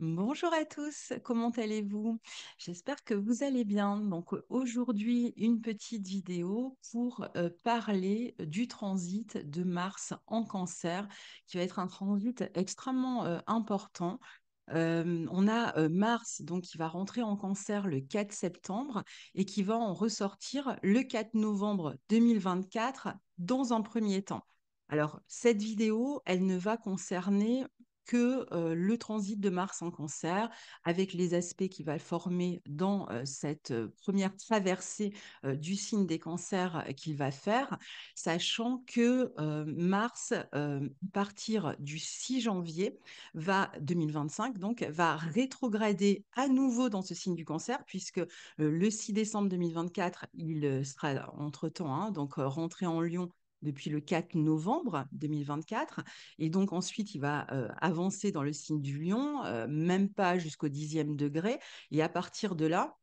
Bonjour à tous, comment allez-vous J'espère que vous allez bien. Donc euh, aujourd'hui, une petite vidéo pour euh, parler euh, du transit de Mars en cancer, qui va être un transit extrêmement important. on a Mars donc qui va rentrer en cancer le 4 septembre et qui va en ressortir le 4 novembre 2024 dans un premier temps. Alors, cette vidéo, elle ne va concerner que le transit de Mars en cancer, avec les aspects qu'il va former dans cette première traversée du signe des cancers qu'il va faire, sachant que Mars, à partir du 6 janvier va, 2025, donc, va rétrograder à nouveau dans ce signe du cancer, puisque le 6 décembre 2024, il sera entre-temps, hein, donc rentré en Lyon depuis le 4 novembre 2024. Et donc ensuite, il va euh, avancer dans le signe du lion, euh, même pas jusqu'au dixième degré. Et à partir de là,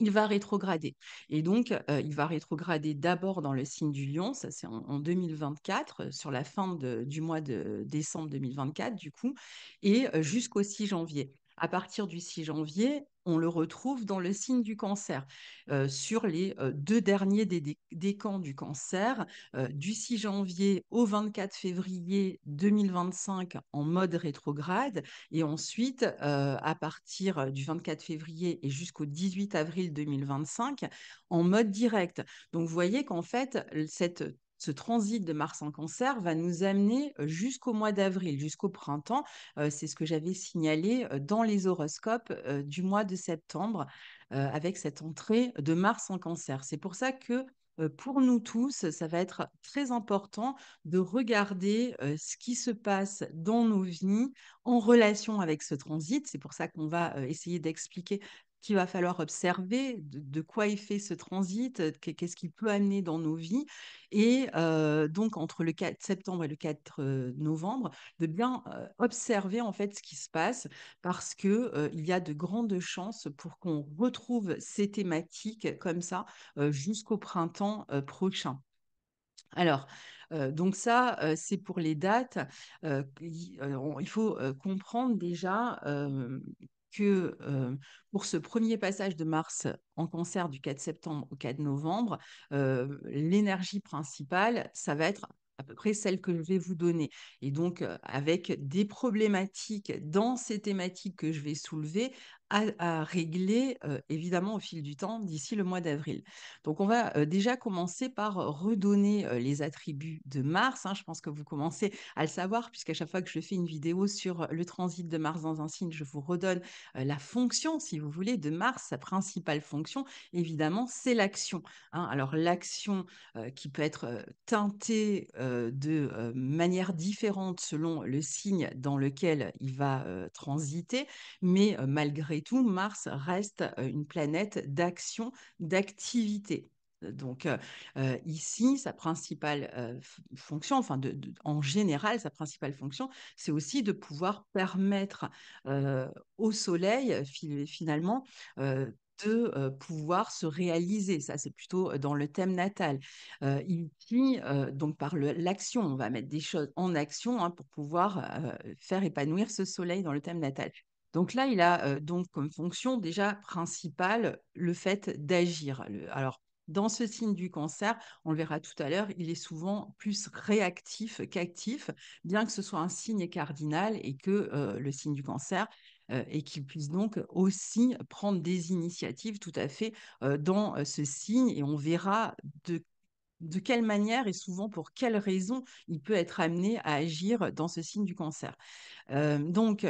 il va rétrograder. Et donc, euh, il va rétrograder d'abord dans le signe du lion, ça c'est en, 2024, sur la fin du mois de décembre 2024, du coup, et jusqu'au 6 janvier à partir du 6 janvier, on le retrouve dans le signe du cancer. Euh, sur les euh, deux derniers des, du cancer, euh, du 6 janvier au 24 février 2025 en mode rétrograde, et ensuite, à partir du 24 février et jusqu'au 18 avril 2025, en mode direct. Donc, vous voyez qu'en fait, cette ce transit de Mars en cancer va nous amener jusqu'au mois d'avril, jusqu'au printemps. c'est ce que j'avais signalé dans les horoscopes du mois de septembre avec cette entrée de Mars en cancer. C'est pour ça que pour nous tous, ça va être très important de regarder ce qui se passe dans nos vies en relation avec ce transit. C'est pour ça qu'on va essayer d'expliquer qu'il va falloir observer, de, quoi est fait ce transit, qu'est-ce qu'il peut amener dans nos vies. Et donc, entre le 4 septembre et le 4 novembre, de bien observer en fait ce qui se passe parce qu'il il y a de grandes chances pour qu'on retrouve ces thématiques comme ça jusqu'au printemps prochain. Alors, donc ça, c'est pour les dates. il, il faut comprendre déjà que euh, pour ce premier passage de Mars en cancer du 4 septembre au 4 novembre, euh, l'énergie principale, ça va être à peu près celle que je vais vous donner. Et donc, euh, avec des problématiques dans ces thématiques que je vais soulever, à, régler, évidemment, au fil du temps, d'ici le mois d'avril. Donc, on va déjà commencer par redonner les attributs de Mars. Hein. Je pense que vous commencez à le savoir, puisqu'à chaque fois que je fais une vidéo sur le transit de Mars dans un signe, je vous redonne la fonction, si vous voulez, de Mars. Sa principale fonction, évidemment, c'est l'action. Hein. Alors, l'action qui peut être teintée de manière différente selon le signe dans lequel il va transiter, mais malgré tout, Mars reste une planète d'action, d'activité. Donc ici, sa principale fonction, enfin en général, sa principale fonction, c'est aussi de pouvoir permettre au Soleil finalement de pouvoir se réaliser. Ça, c'est plutôt dans le thème natal. il dit, donc par l'action, on va mettre des choses en action hein, pour pouvoir faire épanouir ce soleil dans le thème natal. Donc là, il a euh, donc comme fonction déjà principale le fait d'agir. Alors, dans ce signe du cancer, on le verra tout à l'heure, il est souvent plus réactif qu'actif, bien que ce soit un signe cardinal et que euh, le signe du cancer euh, et qu'il puisse donc aussi prendre des initiatives tout à fait dans ce signe. Et on verra de quelle manière et souvent pour quelle raison il peut être amené à agir dans ce signe du cancer. donc,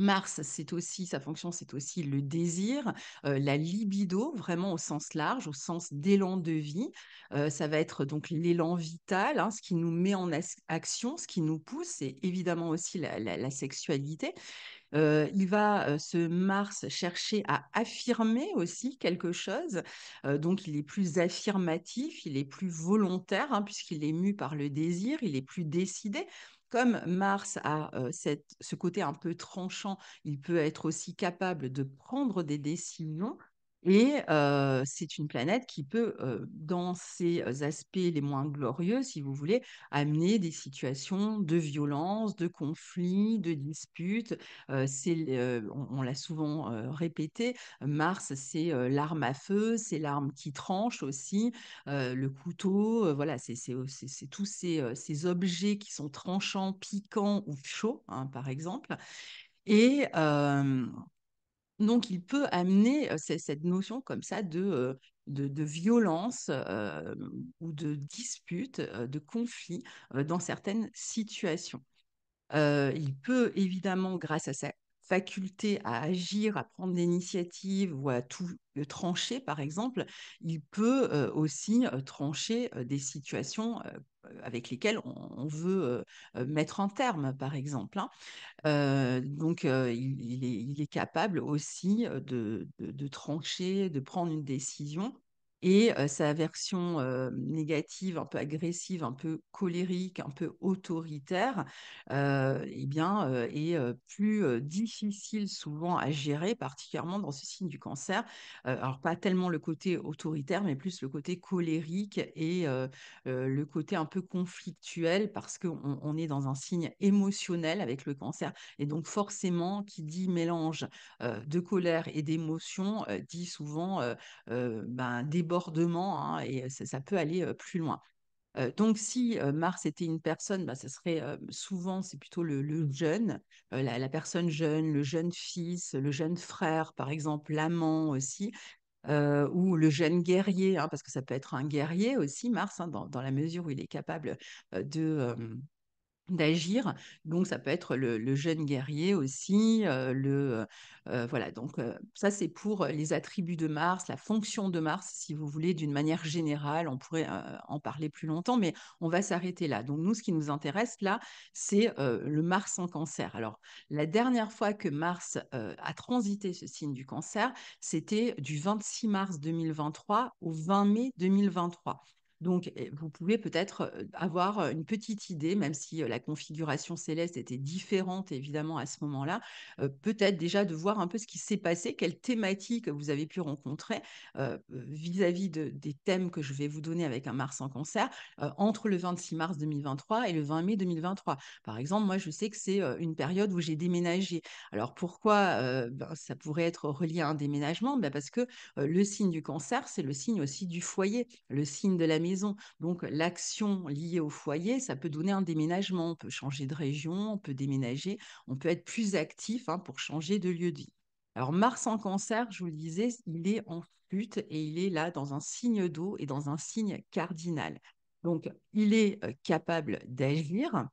Mars, c'est aussi, sa fonction, c'est aussi le désir, la libido, vraiment au sens large, au sens d'élan de vie. ça va être donc l'élan vital, hein, ce qui nous met en action, ce qui nous pousse, et évidemment aussi la, sexualité. il va, ce Mars, chercher à affirmer aussi quelque chose. donc, il est plus affirmatif, il est plus volontaire, hein, puisqu'il est mu par le désir, il est plus décidé comme Mars a ce côté un peu tranchant, il peut être aussi capable de prendre des décisions et c'est une planète qui peut, dans ses aspects les moins glorieux, si vous voulez, amener des situations de violence, de conflits, de disputes. C'est, on, l'a souvent répété, Mars, c'est l'arme à feu, c'est l'arme qui tranche aussi, le couteau, voilà, c'est tous ces, objets qui sont tranchants, piquants ou chauds, hein, par exemple. Et, donc, il peut amener cette notion comme ça de, de, violence ou de dispute, de conflit dans certaines situations. il peut évidemment, grâce à ça faculté à agir, à prendre l'initiative ou à tout euh, trancher, par exemple, il peut euh, aussi euh, trancher des situations avec lesquelles on, veut mettre un terme, par exemple. Hein. donc, il, est, capable aussi de trancher, de prendre une décision et sa version négative, un peu agressive, un peu colérique, un peu autoritaire, et eh bien, est plus difficile souvent à gérer, particulièrement dans ce signe du cancer. alors, pas tellement le côté autoritaire, mais plus le côté colérique et le côté un peu conflictuel, parce qu'on on est dans un signe émotionnel avec le cancer. Et donc, forcément, qui dit mélange de colère et d'émotion, dit souvent ben, des Hein, et euh, ça, peut aller plus loin. donc, si Mars était une personne, bah, ça serait souvent, c'est plutôt le, jeune, la, personne jeune, le jeune fils, le jeune frère, par exemple, l'amant aussi, ou le jeune guerrier, hein, parce que ça peut être un guerrier aussi, Mars, hein, dans, dans, la mesure où il est capable de, d'agir. Donc, ça peut être le, jeune guerrier aussi. Euh, le, euh, voilà, donc euh, ça, c'est pour les attributs de Mars, la fonction de Mars, si vous voulez, d'une manière générale. On pourrait en parler plus longtemps, mais on va s'arrêter là. Donc, nous, ce qui nous intéresse là, c'est le Mars en cancer. Alors, la dernière fois que Mars a transité ce signe du cancer, c'était du 26 mars 2023 au 20 mai 2023. Donc, eh, vous pouvez peut-être avoir une petite idée, même si la configuration céleste était différente, évidemment, à ce moment-là, peut-être déjà de voir un peu ce qui s'est passé, quelles thématiques vous avez pu rencontrer vis-à-vis des thèmes que je vais vous donner avec un Mars en cancer entre le 26 mars 2023 et le 20 mai 2023. Par exemple, moi, je sais que c'est une période où j'ai déménagé. Alors, pourquoi ben, ça pourrait être relié à un déménagement ben Parce que le signe du cancer, c'est le signe aussi du foyer, le signe de la maison donc l'action liée au foyer, ça peut donner un déménagement, on peut changer de région, on peut déménager, on peut être plus actif hein, pour changer de lieu de vie. Alors Mars en cancer, je vous le disais, il est en flûte et il est là dans un signe d'eau et dans un signe cardinal. Donc il est euh, capable d'agir,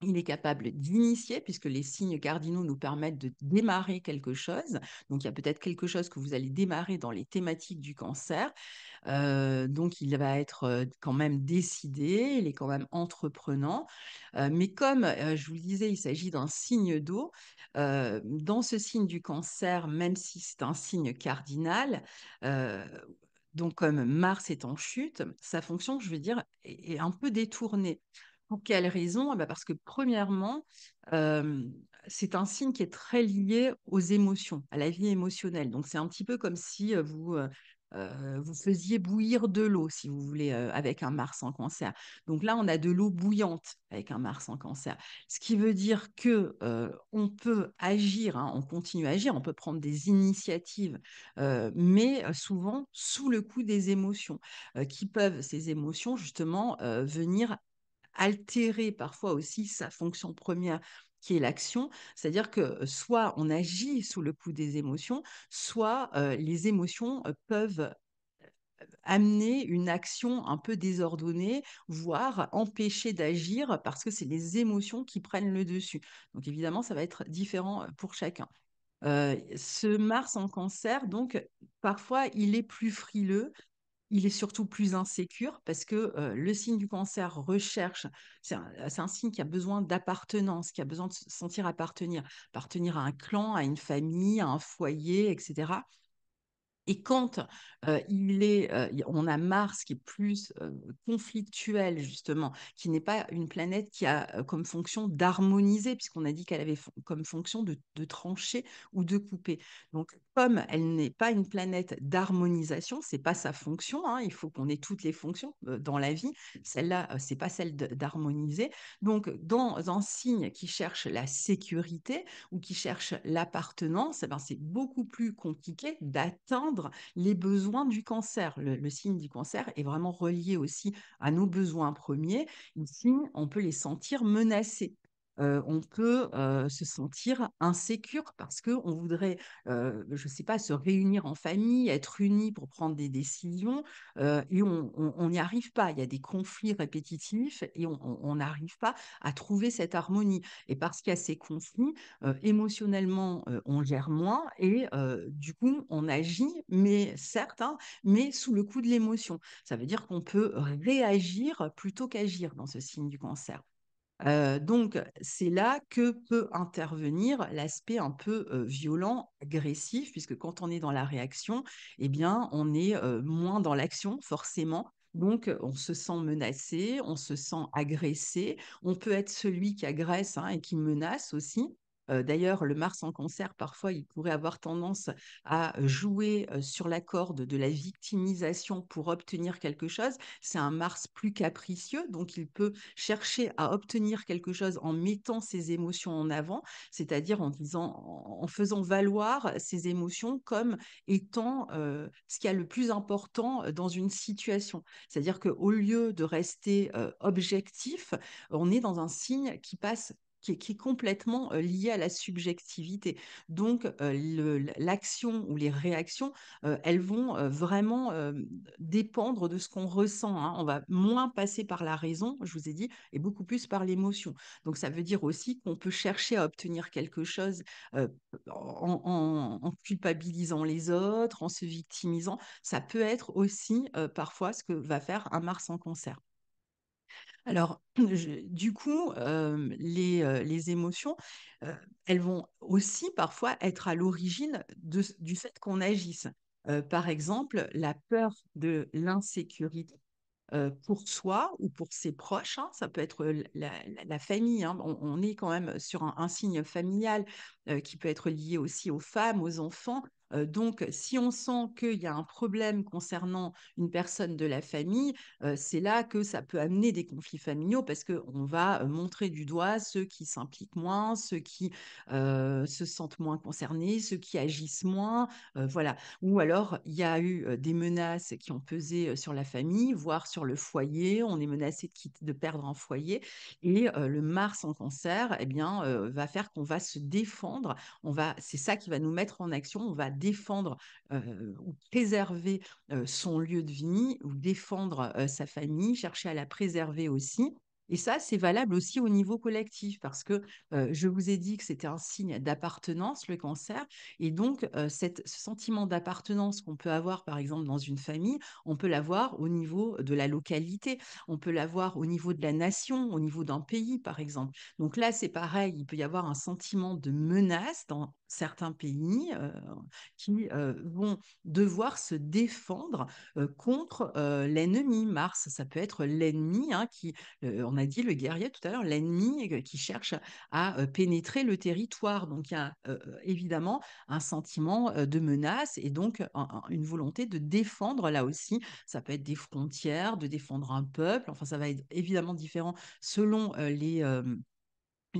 il est capable d'initier, puisque les signes cardinaux nous permettent de démarrer quelque chose. Donc, il y a peut-être quelque chose que vous allez démarrer dans les thématiques du cancer. Euh, donc, il va être euh, quand même décidé, il est quand même entreprenant. Euh, mais comme je vous le disais, il s'agit d'un signe d'eau. dans ce signe du cancer, même si c'est un signe cardinal, donc comme Mars est en chute, sa fonction, je veux dire, est un peu détournée. Pour quelles raisons eh ben, Parce que premièrement, euh, c'est un signe qui est très lié aux émotions, à la vie émotionnelle. Donc c'est un petit peu comme si euh, vous, euh, vous faisiez bouillir de l'eau, si vous voulez, avec un Mars en cancer. Donc là, on a de l'eau bouillante avec un Mars en cancer. Ce qui veut dire que on peut agir, hein, on continue à agir, on peut prendre des initiatives, mais souvent sous le coup des émotions, qui peuvent, ces émotions, justement, venir altérer parfois aussi sa fonction première qui est l'action, c'est-à-dire que euh, soit on agit sous le coup des émotions, soit euh, les émotions euh, peuvent amener une action un peu désordonnée, voire empêcher d'agir parce que c'est les émotions qui prennent le dessus. Donc évidemment, ça va être différent pour chacun. ce Mars en cancer, donc parfois il est plus frileux, il est surtout plus insécure parce que le signe du cancer recherche, c'est un, signe qui a besoin d'appartenance, qui a besoin de se sentir appartenir, appartenir à un clan, à une famille, à un foyer, etc. Et quand il est, on a Mars qui est plus conflictuel justement, qui n'est pas une planète qui a comme fonction d'harmoniser, puisqu'on a dit qu'elle avait comme fonction de, trancher ou de couper. Donc comme elle n'est pas une planète d'harmonisation, c'est pas sa fonction. Hein, il faut qu'on ait toutes les fonctions dans la vie. Celle-là, c'est pas celle d'harmoniser. Donc, dans un signe qui cherche la sécurité ou qui cherche l'appartenance, eh ben, c'est beaucoup plus compliqué d'atteindre les besoins du cancer. Le, signe du cancer est vraiment relié aussi à nos besoins premiers. Ici, on peut les sentir menacés. Euh, on peut euh, se sentir insécure parce qu'on voudrait, euh, je ne sais pas, se réunir en famille, être unis pour prendre des décisions, et on n'y arrive pas. Il y a des conflits répétitifs et on n'arrive pas à trouver cette harmonie. Et parce qu'il y a ces conflits, émotionnellement, on gère moins et du coup, on agit, mais certes, hein, mais sous le coup de l'émotion. Ça veut dire qu'on peut réagir plutôt qu'agir dans ce signe du cancer. Euh, donc, c'est là que peut intervenir l'aspect un peu euh, violent, agressif, puisque quand on est dans la réaction, eh bien, on est euh, moins dans l'action, forcément. Donc, on se sent menacé, on se sent agressé. On peut être celui qui agresse hein, et qui menace aussi. D'ailleurs, le Mars en cancer, parfois, il pourrait avoir tendance à jouer sur la corde de la victimisation pour obtenir quelque chose. C'est un Mars plus capricieux, donc il peut chercher à obtenir quelque chose en mettant ses émotions en avant, c'est-à-dire en disant, en faisant valoir ses émotions comme étant ce qui y a le plus important dans une situation. C'est-à-dire qu'au lieu de rester objectif, on est dans un signe qui passe qui est, complètement liée à la subjectivité. Donc, l'action ou les réactions, elles vont vraiment dépendre de ce qu'on ressent. Hein. On va moins passer par la raison, je vous ai dit, et beaucoup plus par l'émotion. Donc, ça veut dire aussi qu'on peut chercher à obtenir quelque chose en, culpabilisant les autres, en se victimisant. Ça peut être aussi parfois ce que va faire un Mars en concert. Alors, du coup, euh, euh, les, émotions, euh, elles vont aussi parfois être à l'origine du fait qu'on agisse. par exemple, la peur de l'insécurité pour soi ou pour ses proches. Hein, ça peut être la, famille. Hein. on, est quand même sur un, signe familial qui peut être lié aussi aux femmes, aux enfants, donc, si on sent qu'il y a un problème concernant une personne de la famille, c'est là que ça peut amener des conflits familiaux parce qu'on va montrer du doigt ceux qui s'impliquent moins, ceux qui se sentent moins concernés, ceux qui agissent moins. voilà. Ou alors, il y a eu des menaces qui ont pesé sur la famille, voire sur le foyer. On est menacé de, de perdre un foyer. Et le Mars en cancer, eh bien, va faire qu'on va se défendre. On va, c'est ça qui va nous mettre en action. On va défendre ou préserver son lieu de vie ou défendre sa famille, chercher à la préserver aussi. Et ça, c'est valable aussi au niveau collectif, parce que je vous ai dit que c'était un signe d'appartenance, le cancer. Et donc, cette, ce sentiment d'appartenance qu'on peut avoir, par exemple, dans une famille, on peut l'avoir au niveau de la localité, on peut l'avoir au niveau de la nation, au niveau d'un pays, par exemple. Donc là, c'est pareil, il peut y avoir un sentiment de menace dans certains pays qui vont devoir se défendre contre l'ennemi. Mars, ça peut être l'ennemi hein, qui on a dit le guerrier tout à l'heure, l'ennemi qui cherche à pénétrer le territoire. Donc il y a évidemment un sentiment de menace et donc une volonté de défendre là aussi. Ça peut être des frontières, de défendre un peuple. Enfin, ça va être évidemment différent selon les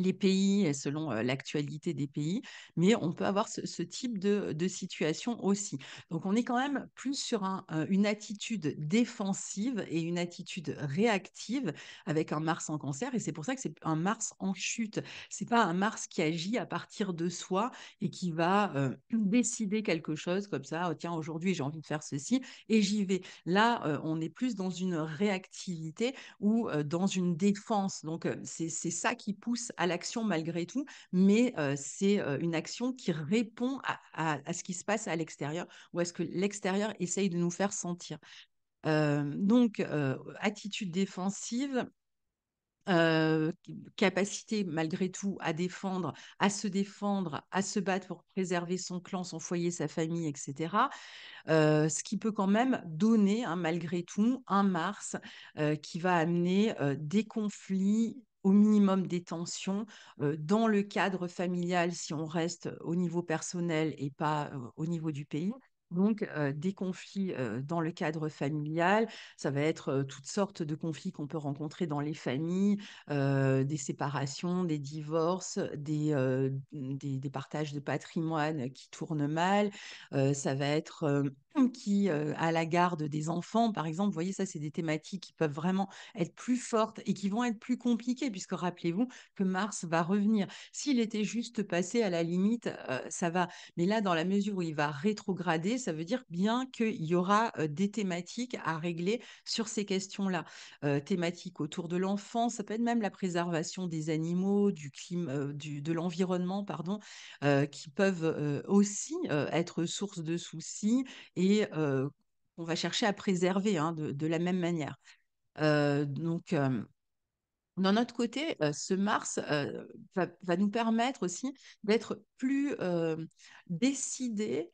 les pays et selon l'actualité des pays, mais on peut avoir ce, type de, situation aussi. Donc on est quand même plus sur un, une attitude défensive et une attitude réactive avec un Mars en cancer, et c'est pour ça que c'est un Mars en chute. C'est pas un Mars qui agit à partir de soi et qui va décider quelque chose comme ça. Oh, tiens, aujourd'hui j'ai envie de faire ceci et j'y vais. Là, on est plus dans une réactivité ou dans une défense. Donc c'est ça qui pousse à l'action malgré tout, mais c'est une action qui répond à, ce qui se passe à l'extérieur ou à ce que l'extérieur essaye de nous faire sentir. donc, attitude défensive, capacité malgré tout à défendre, à se défendre, à se battre pour préserver son clan, son foyer, sa famille, etc. ce qui peut quand même donner, hein, malgré tout, un Mars qui va amener des conflits au minimum des tensions dans le cadre familial si on reste au niveau personnel et pas au niveau du pays. Donc, des conflits dans le cadre familial, ça va être toutes sortes de conflits qu'on peut rencontrer dans les familles, des séparations, des divorces, des, des, des, partages de patrimoine qui tournent mal, ça va être qui à la garde des enfants, par exemple, vous voyez, ça, c'est des thématiques qui peuvent vraiment être plus fortes et qui vont être plus compliquées, puisque rappelez-vous que Mars va revenir. S'il était juste passé à la limite, ça va. Mais là, dans la mesure où il va rétrograder, ça veut dire bien qu'il y aura des thématiques à régler sur ces questions-là. thématiques autour de l'enfant, ça peut être même la préservation des animaux, du climat, du, de l'environnement, pardon, qui peuvent aussi être source de soucis et et euh, qu'on va chercher à préserver hein, de, la même manière. Euh, donc, euh, d'un autre côté, ce Mars va, nous permettre aussi d'être plus décider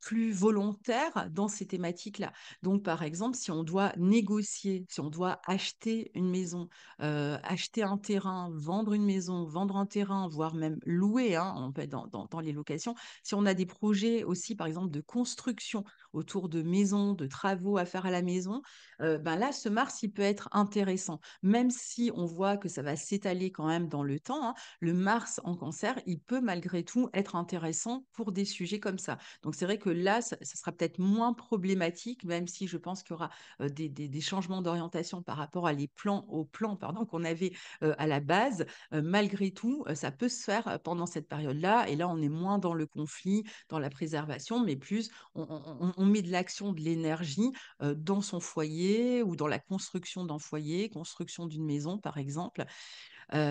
plus volontaire dans ces thématiques-là. Donc, par exemple, si on doit négocier, si on doit acheter une maison, acheter un terrain, vendre une maison, vendre un terrain, voire même louer, hein, on peut être dans, les locations. Si on a des projets aussi, par exemple, de construction autour de maisons, de travaux à faire à la maison, ben là, ce Mars, il peut être intéressant. Même si on voit que ça va s'étaler quand même dans le temps, hein, le Mars en cancer, il peut malgré tout être intéressant pour des sujets comme ça. Donc c'est vrai que là, ça, sera peut-être moins problématique, même si je pense qu'il y aura des, changements d'orientation par rapport à les plans, aux plans pardon, qu'on avait à la base. malgré tout, ça peut se faire pendant cette période-là. Et là, on est moins dans le conflit, dans la préservation, mais plus on, on met de l'action, de l'énergie dans son foyer ou dans la construction d'un foyer, construction d'une maison, par exemple.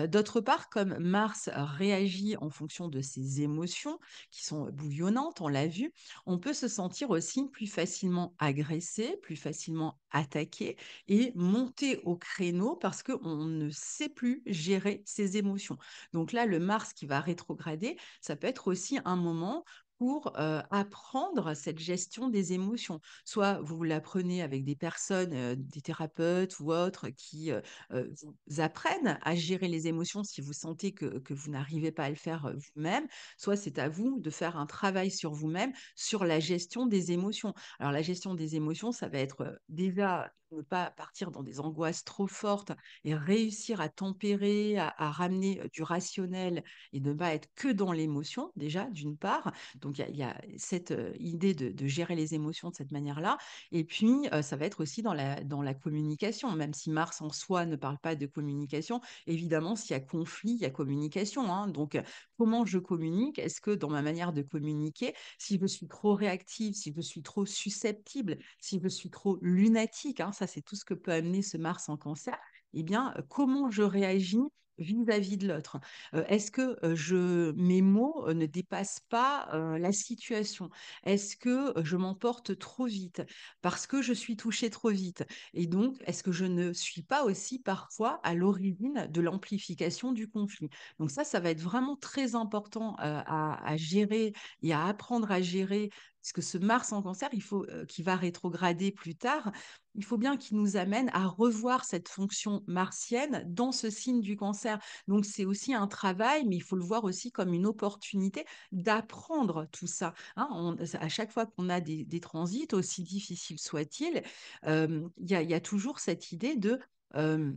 D'autre part, comme Mars réagit en fonction de ses émotions qui sont bouillonnantes, on l'a vu, on peut se sentir aussi plus facilement agressé, plus facilement attaqué et monter au créneau parce qu'on ne sait plus gérer ses émotions. Donc là, le Mars qui va rétrograder, ça peut être aussi un moment pour apprendre cette gestion des émotions. Soit vous l'apprenez avec des personnes, des thérapeutes ou autres, qui vous apprennent à gérer les émotions si vous sentez que, que vous n'arrivez pas à le faire vous-même, soit c'est à vous de faire un travail sur vous-même, sur la gestion des émotions. Alors la gestion des émotions, ça va être déjà ne pas partir dans des angoisses trop fortes et réussir à tempérer, à, à ramener du rationnel et ne pas être que dans l'émotion déjà, d'une part. Donc, donc il y, a cette idée de, gérer les émotions de cette manière-là. Et puis ça va être aussi dans la, dans la communication, même si Mars en soi ne parle pas de communication, évidemment s'il y a conflit, il y a communication. Hein. Donc comment je communique Est-ce que dans ma manière de communiquer, si je suis trop réactive, si je suis trop susceptible, si je suis trop lunatique, hein, ça c'est tout ce que peut amener ce Mars en cancer, eh bien comment je réagis vis-à-vis de l'autre euh, Est-ce que je, mes mots ne dépassent pas la situation Est-ce que je m'emporte trop vite parce que je suis touchée trop vite Et donc, est-ce que je ne suis pas aussi parfois à l'origine de l'amplification du conflit Donc ça, ça va être vraiment très important à gérer et à apprendre à gérer parce que ce Mars en cancer, il faut euh, qui va rétrograder plus tard, il faut bien qu'il nous amène à revoir cette fonction martienne dans ce signe du cancer. Donc c'est aussi un travail, mais il faut le voir aussi comme une opportunité d'apprendre tout ça. Hein. à chaque fois qu'on a des, transits, aussi difficiles soient-ils, euh, il y, a toujours cette idée de... Euh,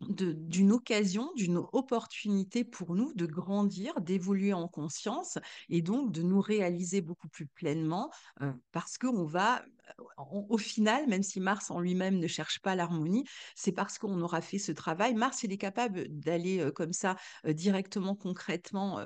d'une occasion, d'une opportunité pour nous de grandir, d'évoluer en conscience et donc de nous réaliser beaucoup plus pleinement euh, parce qu'on va, au final, même si Mars en lui-même ne cherche pas l'harmonie, c'est parce qu'on aura fait ce travail. Mars, il est capable d'aller euh, comme ça euh, directement, concrètement,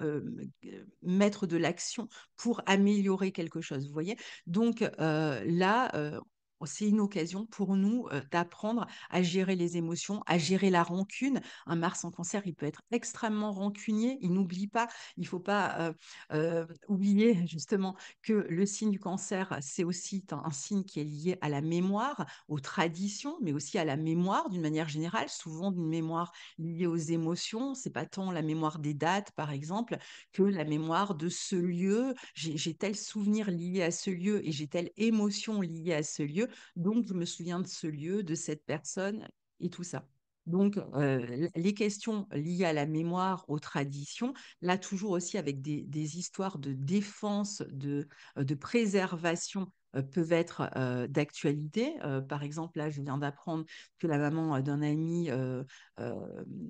mettre de l'action pour améliorer quelque chose, vous voyez. Donc là, Oh, c'est une occasion pour nous d'apprendre à gérer les émotions, à gérer la rancune. Un Mars en cancer, il peut être extrêmement rancunier, il n'oublie pas, il ne faut pas oublier justement que le signe du cancer, c'est aussi un, un, signe qui est lié à la mémoire, aux traditions, mais aussi à la mémoire d'une manière générale, souvent d'une mémoire liée aux émotions. C'est pas tant la mémoire des dates, par exemple, que la mémoire de ce lieu. J'ai tel souvenir lié à ce lieu et j'ai telle émotion liée à ce lieu donc, je me souviens de ce lieu, de cette personne et tout ça. Donc, euh, les questions liées à la mémoire, aux traditions, là toujours aussi avec des, histoires de défense, de, euh, préservation euh, peuvent être d'actualité. par exemple, là, je viens d'apprendre que la maman d'un ami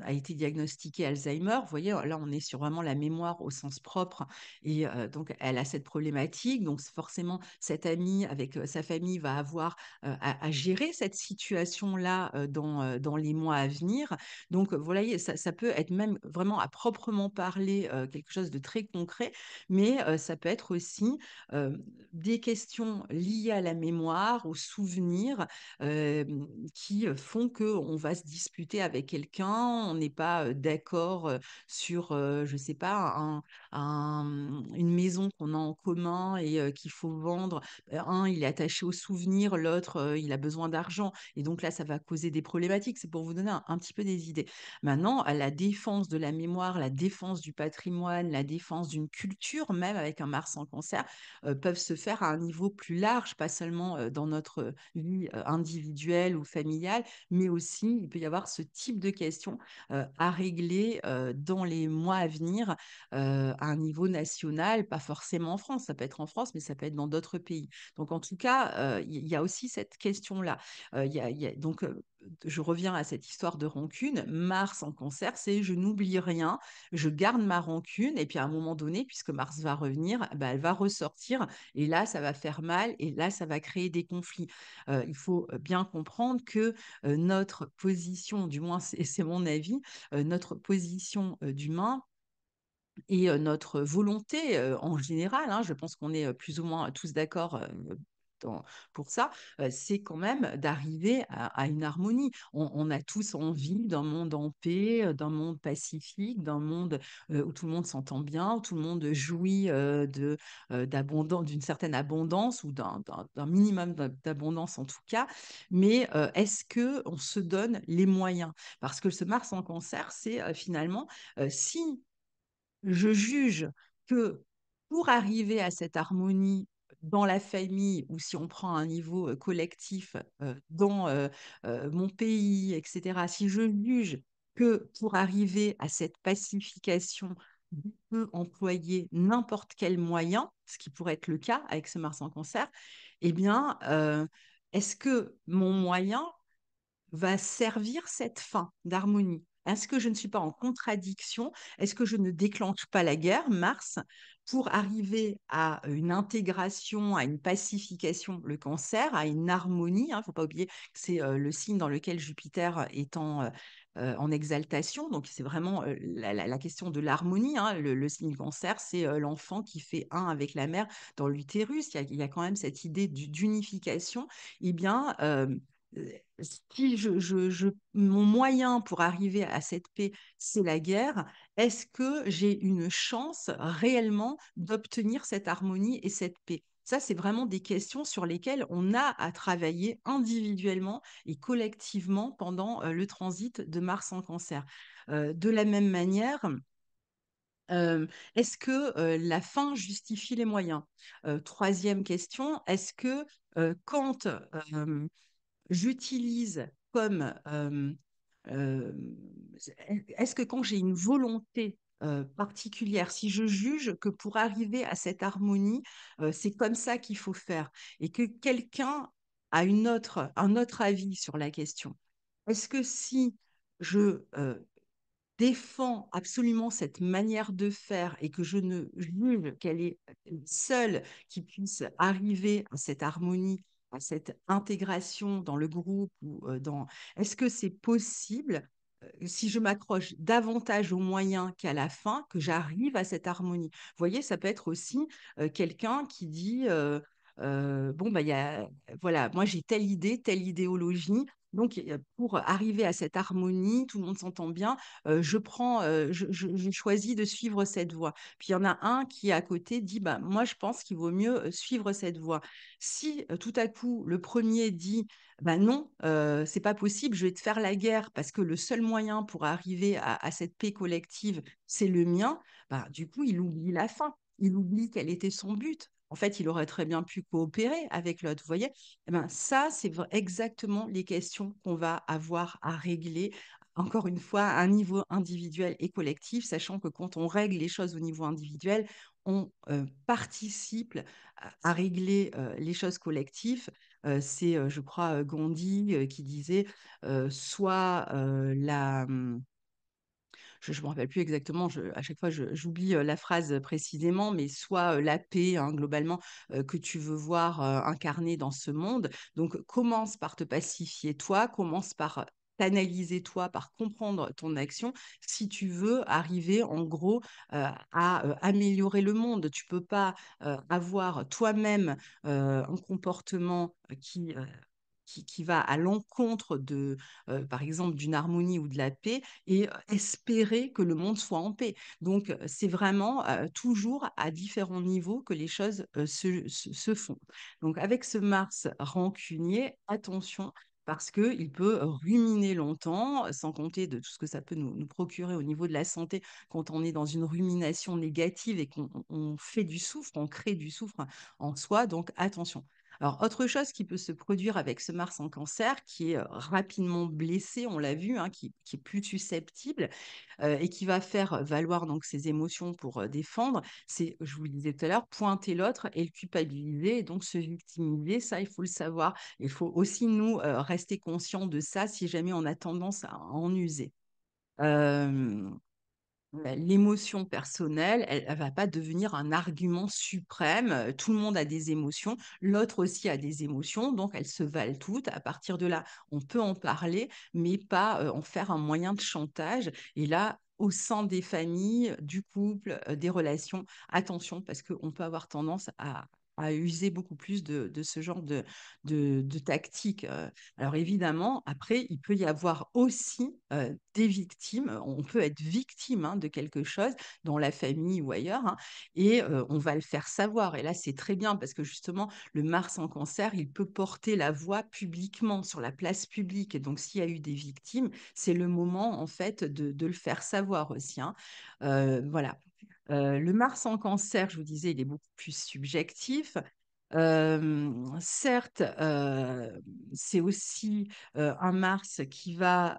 a été diagnostiquée Alzheimer. Vous voyez, là, on est sur vraiment la mémoire au sens propre. Et donc, elle a cette problématique. Donc, forcément, cette amie avec sa famille va avoir à, gérer cette situation-là dans, dans les mois à venir. Donc, voilà, ça, ça peut être même vraiment à proprement parler quelque chose de très concret, mais ça peut être aussi des questions liées à la mémoire, aux souvenirs, qui font qu'on va se disputer avec quelqu'un, on n'est pas d'accord sur, je ne sais pas, une maison qu'on a en commun et qu'il faut vendre. Un, il est attaché au souvenir, l'autre, il a besoin d'argent. Et donc là, ça va causer des problématiques. C'est pour vous donner un, petit peu des idées. Maintenant, la défense de la mémoire, la défense du patrimoine, la défense d'une culture, même avec un Mars en cancer, peuvent se faire à un niveau plus large, pas seulement dans notre vie individuelle ou familiale, mais aussi il peut y avoir ce type de questions à régler dans les mois à venir à un niveau national, pas forcément en France, ça peut être en France, mais ça peut être dans d'autres pays. Donc en tout cas, il y a aussi cette question-là. donc je reviens à cette histoire de rancune, Mars en cancer, c'est je n'oublie rien, je garde ma rancune, et puis à un moment donné, puisque Mars va revenir, bah, elle va ressortir, et là, ça va faire mal, et là, ça va créer des conflits. Euh, il faut euh, bien comprendre que euh, notre position, du moins c'est mon avis, notre position d'humain et notre volonté en général, hein, je pense qu'on est plus ou moins tous d'accord pour ça, c'est quand même d'arriver à, une harmonie. On, a tous envie d'un monde en paix, d'un monde pacifique, d'un monde où tout le monde s'entend bien, où tout le monde jouit de d'abondance, d'une certaine abondance ou d'un minimum d'abondance en tout cas. Mais est-ce que on se donne les moyens Parce que ce Mars en cancer, c'est finalement si je juge que pour arriver à cette harmonie dans la famille ou si on prend un niveau collectif dans mon pays, etc., si je juge que pour arriver à cette pacification, je peux employer n'importe quel moyen, ce qui pourrait être le cas avec ce Mars en concert, eh bien, est-ce que mon moyen va servir cette fin d'harmonie est-ce que je ne suis pas en contradiction Est-ce que je ne déclenche pas la guerre Mars pour arriver à une intégration, à une pacification, le cancer, à une harmonie. Il hein, ne faut pas oublier que c'est le signe dans lequel Jupiter est en, en exaltation. Donc, c'est vraiment la, question de l'harmonie. Hein. le, signe cancer, c'est l'enfant qui fait un avec la mère dans l'utérus. Il, y, a, quand même cette idée d'unification. et eh bien, si je, mon moyen pour arriver à cette paix, c'est la guerre, est-ce que j'ai une chance réellement d'obtenir cette harmonie et cette paix ça, c'est vraiment des questions sur lesquelles on a à travailler individuellement et collectivement pendant euh, le transit de Mars en cancer. Euh, de la même manière, euh, est-ce que la fin justifie les moyens Troisième question, est-ce que quand j'utilise comme... Euh, euh, est-ce que quand j'ai une volonté euh, particulière, si je juge que pour arriver à cette harmonie, c'est comme ça qu'il faut faire, et que quelqu'un a une autre, un autre avis sur la question. Est-ce que si je défends absolument cette manière de faire et que je ne juge qu'elle est seule qui puisse arriver à cette harmonie à cette intégration dans le groupe ou dans est-ce que c'est possible si je m'accroche davantage aux moyens qu'à la fin, que j'arrive à cette harmonie. Vous voyez, ça peut être aussi quelqu'un qui dit bon bah y a, voilà, moi j'ai telle idée, telle idéologie, donc, pour arriver à cette harmonie, tout le monde s'entend bien, je prends, je, choisis de suivre cette voie. Puis, il y en a un qui, à côté, dit, bah, moi, je pense qu'il vaut mieux suivre cette voie. Si tout à coup, le premier dit, bah non, ce c'est pas possible, je vais te faire la guerre parce que le seul moyen pour arriver à, cette paix collective, c'est le mien, bah, du coup, il oublie la fin il oublie quel était son but. En fait, il aurait très bien pu coopérer avec l'autre. Vous voyez eh ben, Ça, c'est exactement les questions qu'on va avoir à régler, encore une fois, à un niveau individuel et collectif, sachant que quand on règle les choses au niveau individuel, on euh, participe à, régler euh, les choses collectives. Euh, c'est, je crois, Gandhi qui disait soit la... Mmh, je ne me rappelle plus exactement, à chaque fois j'oublie la phrase précisément, mais soit la paix hein, globalement que tu veux voir incarnée dans ce monde. Donc commence par te pacifier toi, commence par t'analyser toi, par comprendre ton action, si tu veux arriver en gros à améliorer le monde. Tu ne peux pas avoir toi-même un comportement qui qui, va à l'encontre de, euh, par exemple, d'une harmonie ou de la paix et euh, mmh. espérer que le monde soit en paix. Donc, euh, c'est vraiment toujours à différents niveaux que les choses se, se, font. Donc, avec ce Mars rancunier, attention, parce qu'il peut ruminer longtemps, sans compter de tout ce que ça peut nous, procurer au niveau de la santé quand on est dans une rumination négative et qu'on fait du souffre, on crée du souffre en soi. Donc attention, alors, autre chose qui peut se produire avec ce Mars en cancer, qui est rapidement blessé, on l'a vu, hein, qui, est plus susceptible et qui va faire valoir donc ses émotions pour défendre, c'est, je vous le disais tout à l'heure, pointer l'autre et le culpabiliser, et donc se victimiser, ça, il faut le savoir. Il faut aussi, nous, rester conscients de ça si jamais on a tendance à en user. Bah, l'émotion personnelle, elle ne va pas devenir un argument suprême. Tout le monde a des émotions, l'autre aussi a des émotions, donc elles se valent toutes. À partir de là, on peut en parler, mais pas en faire un moyen de chantage. Et là, au sein des familles, du couple, des relations, attention, parce qu'on peut avoir tendance à à user beaucoup plus de, ce genre de, tactique. Euh. Alors évidemment, après, il peut y avoir aussi euh, des victimes. On peut être victime hein, de quelque chose dans la famille ou ailleurs, hein, et euh, on va le faire savoir. Et là, c'est très bien parce que justement, le Mars en cancer, il peut porter la voix publiquement sur la place publique. Et donc, s'il y a eu des victimes, c'est le moment en fait de, le faire savoir aussi. Hein. voilà le Mars en cancer, je vous disais, il est beaucoup plus subjectif. certes, c'est aussi un Mars qui va...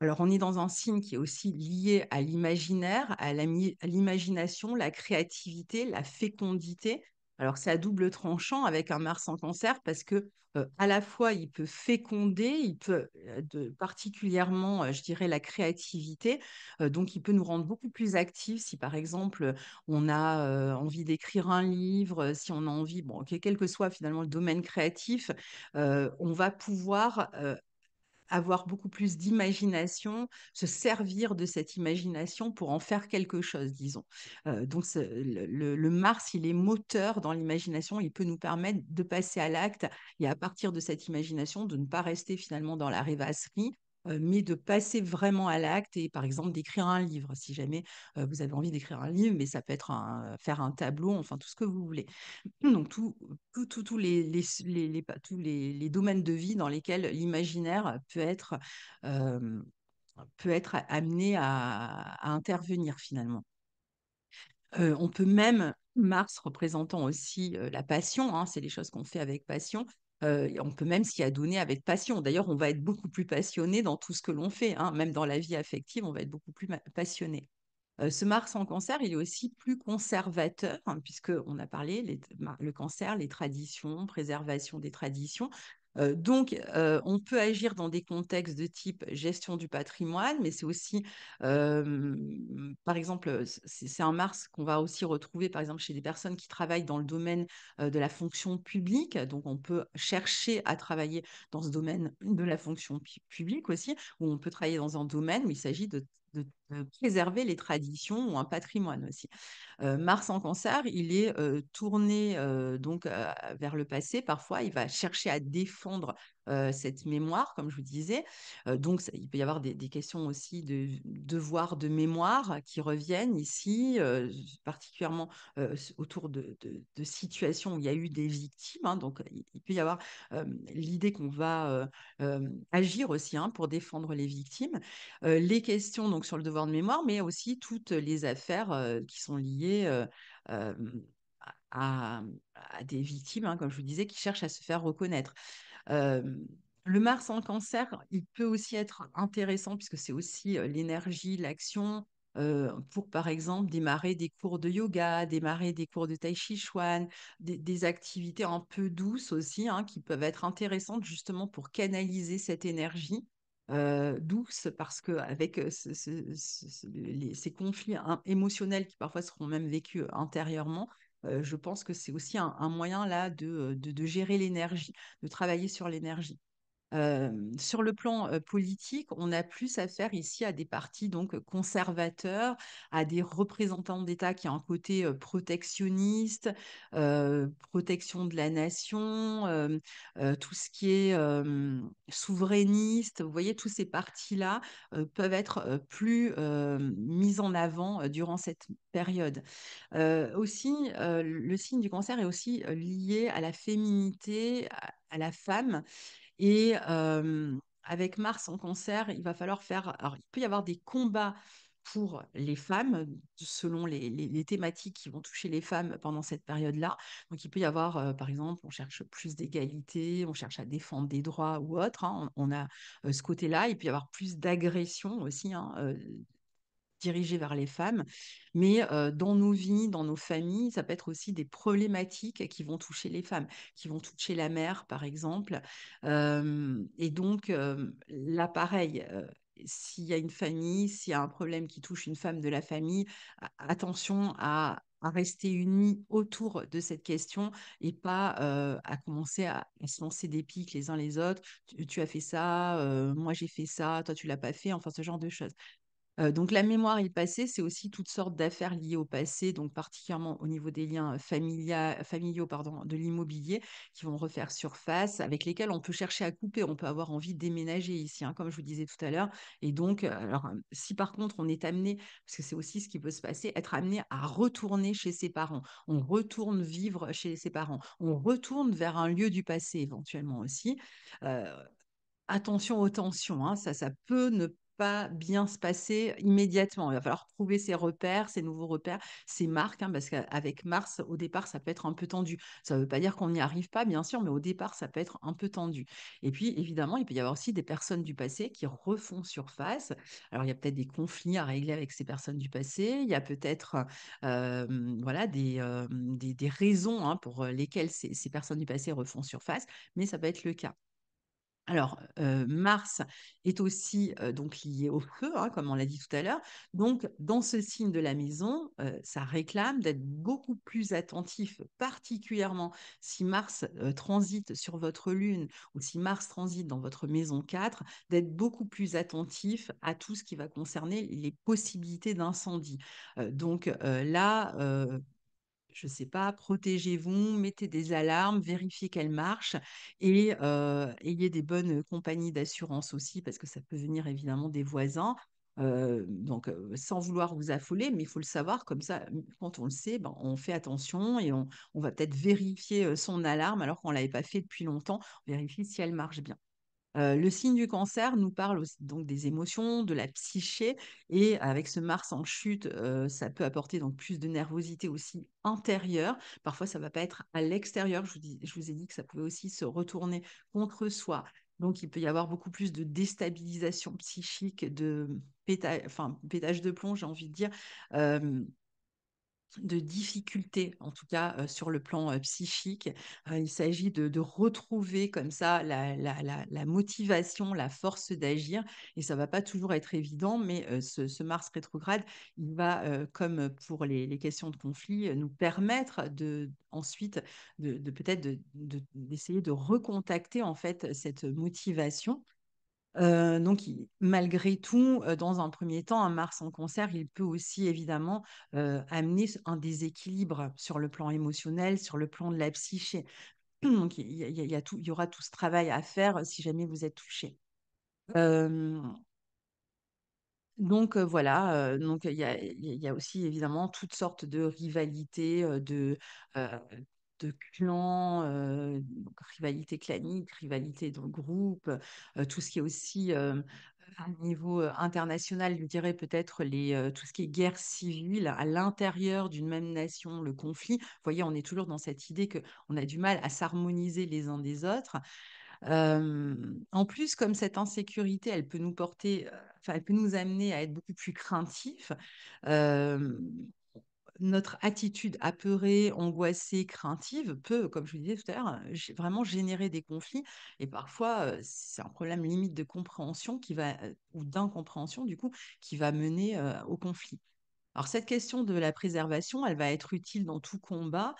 alors, on est dans un signe qui est aussi lié à l'imaginaire, à l'imagination, la créativité, la fécondité. Alors c'est à double tranchant avec un Mars en cancer parce que euh, à la fois il peut féconder, il peut euh, particulièrement, euh, je dirais, la créativité. donc il peut nous rendre beaucoup plus actifs si par exemple on a envie d'écrire un livre, si on a envie, bon, quel que soit finalement le domaine créatif, on va pouvoir avoir beaucoup plus d'imagination, se servir de cette imagination pour en faire quelque chose, disons. Euh, donc le, Mars, il est moteur dans l'imagination, il peut nous permettre de passer à l'acte et à partir de cette imagination, de ne pas rester finalement dans la rêvasserie, euh, mais de passer vraiment à l'acte et par exemple d'écrire un livre, si jamais euh, vous avez envie d'écrire un livre, mais ça peut être faire un tableau, enfin tout ce que vous voulez. Donc tous tout, les, tous les, domaines de vie dans lesquels l'imaginaire peut être, euh, peut être amené à, intervenir finalement. on peut même, Mars représentant aussi la passion, hein, c'est les choses qu'on fait avec passion, on peut même s'y adonner avec passion. D'ailleurs, on va être beaucoup plus passionné dans tout ce que l'on fait. Hein. Même dans la vie affective, on va être beaucoup plus passionné. ce Mars en cancer, il est aussi plus conservateur, hein, puisque puisqu'on a parlé le cancer, les traditions, préservation des traditions donc, on peut agir dans des contextes de type gestion du patrimoine, mais c'est aussi, par exemple, c'est un Mars qu'on va aussi retrouver, par exemple, chez des personnes qui travaillent dans le domaine de la fonction publique. Donc, on peut chercher à travailler dans ce domaine de la fonction publique aussi, ou on peut travailler dans un domaine où il s'agit de, de euh, préserver les traditions ou un patrimoine aussi. Euh, Mars en cancer, il est euh, tourné donc vers le passé. Parfois, il va chercher à défendre cette mémoire, comme je vous disais. donc, il peut y avoir des, questions aussi de devoir de mémoire qui reviennent ici, particulièrement autour de, de, situations où il y a eu des victimes. Hein. donc, il peut y avoir l'idée qu'on va agir aussi hein, pour défendre les victimes. les questions donc sur le devoir de mémoire, mais aussi toutes les affaires euh, qui sont liées euh, euh, à, des victimes, hein, comme je vous disais, qui cherchent à se faire reconnaître. le Mars en cancer, il peut aussi être intéressant puisque c'est aussi l'énergie, l'action, pour par exemple démarrer des cours de yoga, démarrer des cours de tai chi chuan, des, activités un peu douces aussi, hein, qui peuvent être intéressantes justement pour canaliser cette énergie euh, douce, parce que avec euh, ces conflits hein, émotionnels qui parfois seront même vécus euh, intérieurement, je pense que c'est aussi un, moyen là de, de gérer l'énergie, de travailler sur l'énergie sur le plan politique, on a plus affaire ici à des partis donc conservateurs, à des représentants d'État qui ont un côté protectionniste, protection de la nation, tout ce qui est souverainiste. Vous voyez, tous ces partis-là peuvent être plus mis en avant durant cette période. aussi, le signe du cancer est aussi lié à la féminité, à la femme. Et avec Mars en cancer, il va falloir faire... Alors, il peut y avoir des combats pour les femmes, selon les, thématiques qui vont toucher les femmes pendant cette période-là. Donc, il peut y avoir, par exemple, on cherche plus d'égalité, on cherche à défendre des droits ou autre. Hein. On, a ce côté-là. Il peut y avoir plus d'agression aussi hein, dirigé vers les femmes, mais dans nos vies, dans nos familles, ça peut être aussi des problématiques qui vont toucher les femmes, qui vont toucher la mère, par exemple. et donc, l'appareil, là, pareil. s'il y a une famille, s'il y a un problème qui touche une femme de la famille, attention à, rester unis autour de cette question et pas à commencer à, se lancer des piques les uns les autres. Tu, as fait ça, moi j'ai fait ça, toi tu l'as pas fait, enfin ce genre de choses donc la mémoire et le passé, c'est aussi toutes sortes d'affaires liées au passé, donc particulièrement au niveau des liens familiaux pardon, de l'immobilier qui vont refaire surface, avec lesquels on peut chercher à couper, on peut avoir envie de déménager ici, hein, comme je vous disais tout à l'heure. Et donc, alors, si par contre on est amené, parce que c'est aussi ce qui peut se passer, être amené à retourner chez ses parents, on retourne vivre chez ses parents, on retourne vers un lieu du passé éventuellement aussi. attention aux tensions, hein. ça, ça peut ne pas pas bien se passer immédiatement. Il va falloir trouver ses repères, ses nouveaux repères, ses marques, hein, parce qu'avec Mars, au départ, ça peut être un peu tendu. Ça ne veut pas dire qu'on n'y arrive pas, bien sûr, mais au départ, ça peut être un peu tendu. Et puis, évidemment, il peut y avoir aussi des personnes du passé qui refont surface. Alors, il y a peut-être des conflits à régler avec ces personnes du passé, il y a peut-être euh, voilà, euh, des, des, raisons hein, pour euh, lesquelles ces, ces personnes du passé refont surface, mais ça peut être le cas. Alors, Mars est aussi donc lié au feu, hein, comme on l'a dit tout à l'heure. Donc, dans ce signe de la maison, ça réclame d'être beaucoup plus attentif, particulièrement si Mars transite sur votre Lune ou si Mars transite dans votre maison 4, d'être beaucoup plus attentif à tout ce qui va concerner les possibilités d'incendie. donc là, je ne sais pas, protégez-vous, mettez des alarmes, vérifiez qu'elles marchent et ayez des bonnes compagnies d'assurance aussi parce que ça peut venir évidemment des voisins. donc, sans vouloir vous affoler, mais il faut le savoir, comme ça, quand on le sait, ben, on fait attention et on, on va peut-être vérifier son alarme alors qu'on ne l'avait pas fait depuis longtemps, on si elle marche bien le signe du cancer nous parle aussi donc des émotions, de la psyché, et avec ce Mars en chute, ça peut apporter donc plus de nervosité aussi intérieure. Parfois, ça ne va pas être à l'extérieur. Je, vous ai dit que ça pouvait aussi se retourner contre soi. Donc, il peut y avoir beaucoup plus de déstabilisation psychique, de pétage, enfin, pétage de plomb, j'ai envie de dire de difficultés, en tout cas sur le plan psychique. il s'agit de, retrouver comme ça la, motivation, la force d'agir. Et ça va pas toujours être évident, mais ce, Mars rétrograde, il va, comme pour les, questions de conflit, nous permettre de ensuite de, peut-être d'essayer de, recontacter en fait cette motivation euh, donc, malgré tout, euh, dans un premier temps, un Mars en concert, il peut aussi évidemment euh, amener un déséquilibre sur le plan émotionnel, sur le plan de la psyché. Donc, il y, y aura tout ce travail à faire si jamais vous êtes touché. Donc voilà, donc il y, a, aussi évidemment toutes sortes de rivalités, de de clans, euh, rivalité clanique, rivalité de groupe, euh, tout ce qui est aussi euh, à un niveau international, je dirais peut-être les tout ce qui est guerre civile à l'intérieur d'une même nation, le conflit. Vous voyez, on est toujours dans cette idée que on a du mal à s'harmoniser les uns des autres. en plus, comme cette insécurité, elle peut nous porter, enfin, elle peut nous amener à être beaucoup plus craintifs notre attitude apeurée, angoissée, craintive peut, comme je vous disais tout à l'heure, vraiment générer des conflits. Et parfois, c'est un problème limite de compréhension qui va, ou d'incompréhension du coup, qui va mener au conflit. Alors cette question de la préservation, elle va être utile dans tout combat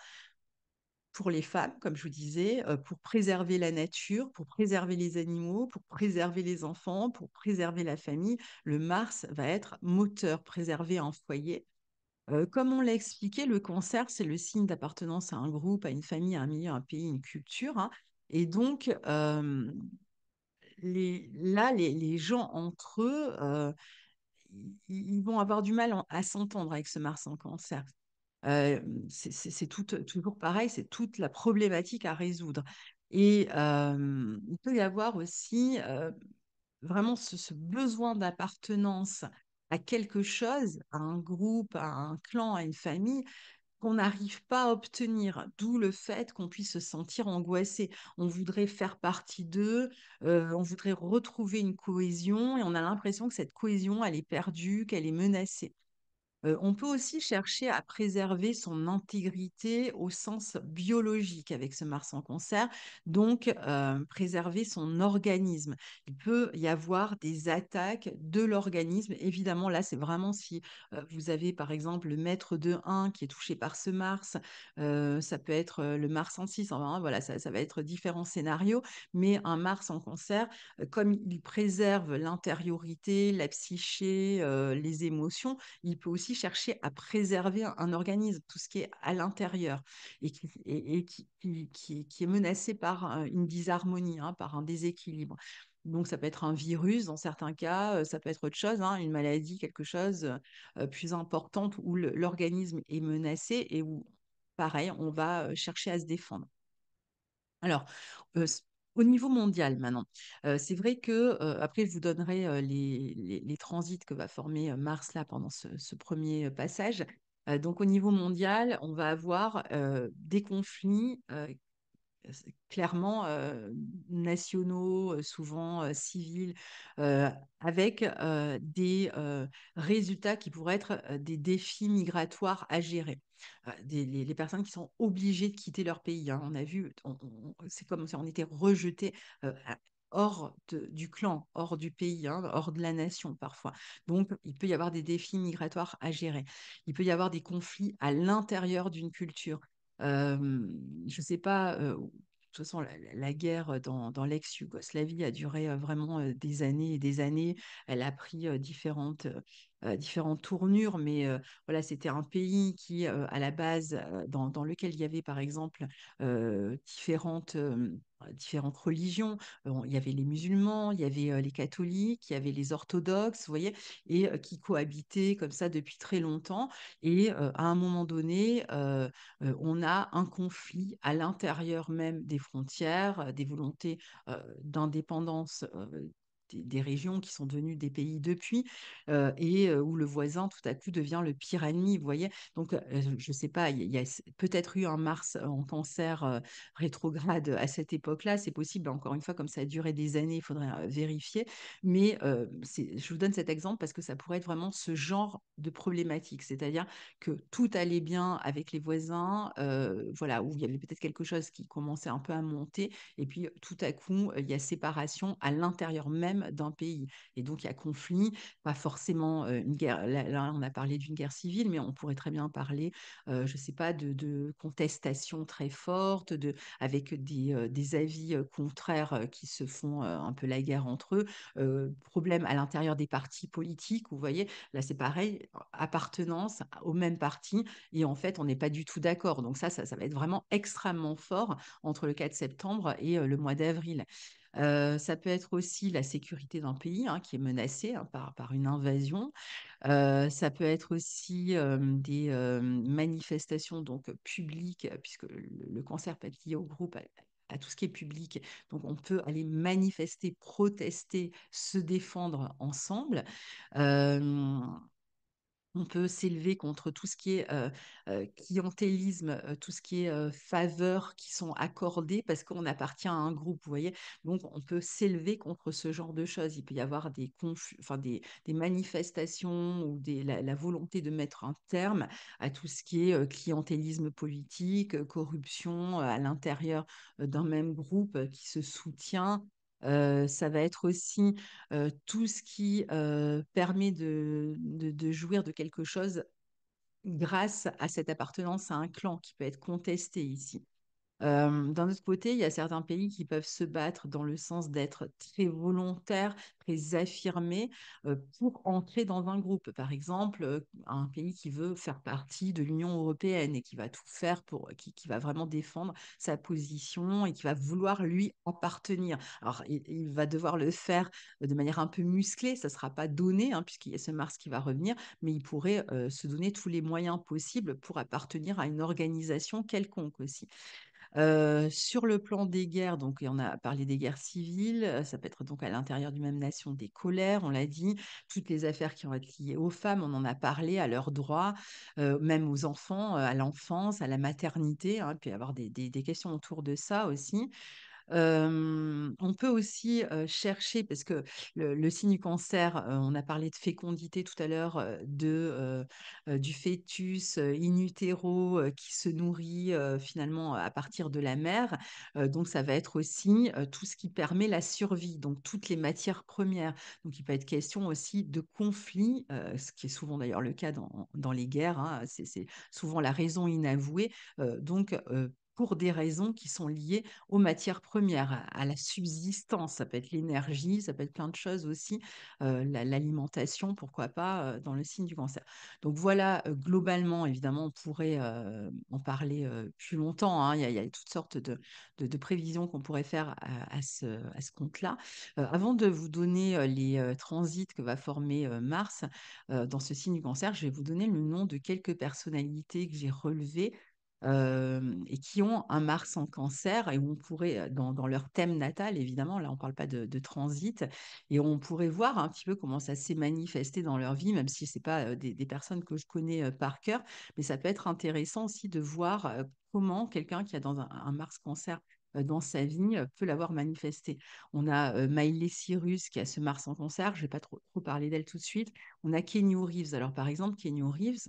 pour les femmes, comme je vous disais, pour préserver la nature, pour préserver les animaux, pour préserver les enfants, pour préserver la famille. Le Mars va être moteur, préserver un foyer comme on l'a expliqué, le cancer, c'est le signe d'appartenance à un groupe, à une famille, à un milieu, à un pays, une culture. Hein. Et donc, là, les, gens entre eux, ils vont avoir du mal à s'entendre avec ce Mars en cancer. c'est toujours pareil, c'est toute la problématique à résoudre. Et il peut y avoir aussi vraiment ce besoin d'appartenance à quelque chose, à un groupe, à un clan, à une famille qu'on n'arrive pas à obtenir, d'où le fait qu'on puisse se sentir angoissé. On voudrait faire partie d'eux, euh, on voudrait retrouver une cohésion et on a l'impression que cette cohésion, elle est perdue, qu'elle est menacée on peut aussi chercher à préserver son intégrité au sens biologique avec ce Mars en concert, donc préserver son organisme. Il peut y avoir des attaques de l'organisme. Évidemment, là, c'est vraiment si vous avez par exemple le maître de 1 qui est touché par ce Mars, ça peut être le Mars en 6, enfin, hein, voilà, ça, va être différents scénarios, mais un Mars en concert, comme il préserve l'intériorité, la psyché, les émotions, il peut aussi chercher à préserver un organisme, tout ce qui est à l'intérieur et, qui, est menacé par euh, une disharmonie, hein, par un déséquilibre. Donc ça peut être un virus dans certains cas, euh, ça peut être autre chose, hein, une maladie, quelque chose euh, plus importante où l'organisme est menacé et où, pareil, on va chercher à se défendre. Alors, au niveau mondial maintenant. Euh, c'est vrai que, euh, après, je vous donnerai euh, les, les, transits que va former Mars là pendant ce, premier passage. donc, au niveau mondial, on va avoir des conflits clairement nationaux, souvent civils, avec des résultats qui pourraient être des défis migratoires à gérer. Ah, les, personnes qui sont obligées de quitter leur pays. Hein. On a vu, c'est comme si on était rejeté euh, hors du clan, hors du pays, hein, hors de la nation parfois. Donc, il peut y avoir des défis migratoires à gérer. Il peut y avoir des conflits à l'intérieur d'une culture. je ne sais pas, euh, de toute façon, la, guerre dans, l'ex-Yougoslavie a duré euh, vraiment des années et des années. Elle a pris différentes euh, différentes tournures, mais euh, voilà, c'était un pays qui, euh, à la base, dans, dans, lequel il y avait par exemple différentes différentes religions. il y avait les musulmans, il y avait les catholiques, il y avait les orthodoxes, vous voyez, et qui cohabitaient comme ça depuis très longtemps. Et à un moment donné, on a un conflit à l'intérieur même des frontières, des volontés d'indépendance des, régions qui sont devenues des pays depuis, euh, et euh, où le voisin tout à coup devient le pire ennemi, vous voyez. Donc, euh, je ne sais pas, il y a, peut-être eu un Mars en cancer rétrograde à cette époque-là, c'est possible, encore une fois, comme ça a duré des années, il faudrait vérifier, mais je vous donne cet exemple parce que ça pourrait être vraiment ce genre de problématique, c'est-à-dire que tout allait bien avec les voisins, voilà, où il y avait peut-être quelque chose qui commençait un peu à monter, et puis tout à coup, il y a séparation à l'intérieur même d'un pays. Et donc, il y a conflit, pas forcément euh, une guerre. Là, on a parlé d'une guerre civile, mais on pourrait très bien parler, euh, je ne sais pas, de, contestation très forte, de, avec des, euh, avis contraires qui se font un peu la guerre entre eux, problème à l'intérieur des partis politiques, vous voyez, là c'est pareil, appartenance au même parti, et en fait on n'est pas du tout d'accord. Donc ça, ça, ça, va être vraiment extrêmement fort entre le 4 septembre et le mois d'avril ça peut être aussi la sécurité d'un pays hein, qui est menacé hein, par, une invasion. ça peut être aussi des manifestations donc publiques, puisque le, cancer peut être lié au groupe à, tout ce qui est public. Donc on peut aller manifester, protester, se défendre ensemble on peut s'élever contre tout ce qui est euh, euh, clientélisme, euh, tout ce qui est faveurs qui sont accordées parce qu'on appartient à un groupe, vous voyez. Donc, on peut s'élever contre ce genre de choses. Il peut y avoir des, enfin, des, manifestations ou la, volonté de mettre un terme à tout ce qui est clientélisme politique, corruption à l'intérieur d'un même groupe qui se soutient, ça va être aussi tout ce qui permet de, jouir de quelque chose grâce à cette appartenance à un clan qui peut être contesté ici. D'un autre côté, il y a certains pays qui peuvent se battre dans le sens d'être très volontaires, très affirmés pour entrer dans un groupe. Par exemple, un pays qui veut faire partie de l'Union européenne et qui va tout faire pour, qui, va vraiment défendre sa position et qui va vouloir lui appartenir. Alors, il, va devoir le faire de manière un peu musclée, ça ne sera pas donné, hein, puisqu'il y a ce Mars qui va revenir, mais il pourrait se donner tous les moyens possibles pour appartenir à une organisation quelconque aussi sur le plan des guerres, donc on a parlé des guerres civiles, ça peut être donc à l'intérieur d'une même nation des colères, on l'a dit, toutes les affaires qui vont être liées aux femmes, on en a parlé, à leurs droits, même aux enfants, à l'enfance, à la maternité, hein, puis avoir des, questions autour de ça aussi on peut aussi chercher, parce que le, signe du cancer, on a parlé de fécondité tout à l'heure, de du fœtus in utero qui se nourrit finalement à partir de la mère. donc ça va être aussi tout ce qui permet la survie, donc toutes les matières premières. Donc il peut être question aussi de conflits, ce qui est souvent d'ailleurs le cas dans, les guerres. Hein, c'est souvent la raison inavouée. donc pour des raisons qui sont liées aux matières premières, à, la subsistance. Ça peut être l'énergie, ça peut être plein de choses aussi, euh, l'alimentation, pourquoi pas, euh, dans le signe du cancer. Donc voilà, euh, globalement, évidemment, on pourrait en parler plus longtemps. Hein. Il, y a, toutes sortes de, prévisions qu'on pourrait faire à ce compte-là. avant de vous donner les transits que va former Mars dans ce signe du cancer, je vais vous donner le nom de quelques personnalités que j'ai relevées et qui ont un Mars en cancer et on pourrait, dans, leur thème natal, évidemment, là on ne parle pas de, transit, et on pourrait voir un petit peu comment ça s'est manifesté dans leur vie, même si ce n'est pas des, personnes que je connais par cœur, mais ça peut être intéressant aussi de voir comment quelqu'un qui a dans un, Mars cancer dans sa vie peut l'avoir manifesté. On a Miley Cyrus qui a ce Mars en cancer, je ne vais pas trop, trop parler d'elle tout de suite. On a Kenny Reeves. Alors par exemple, Kenny Reeves,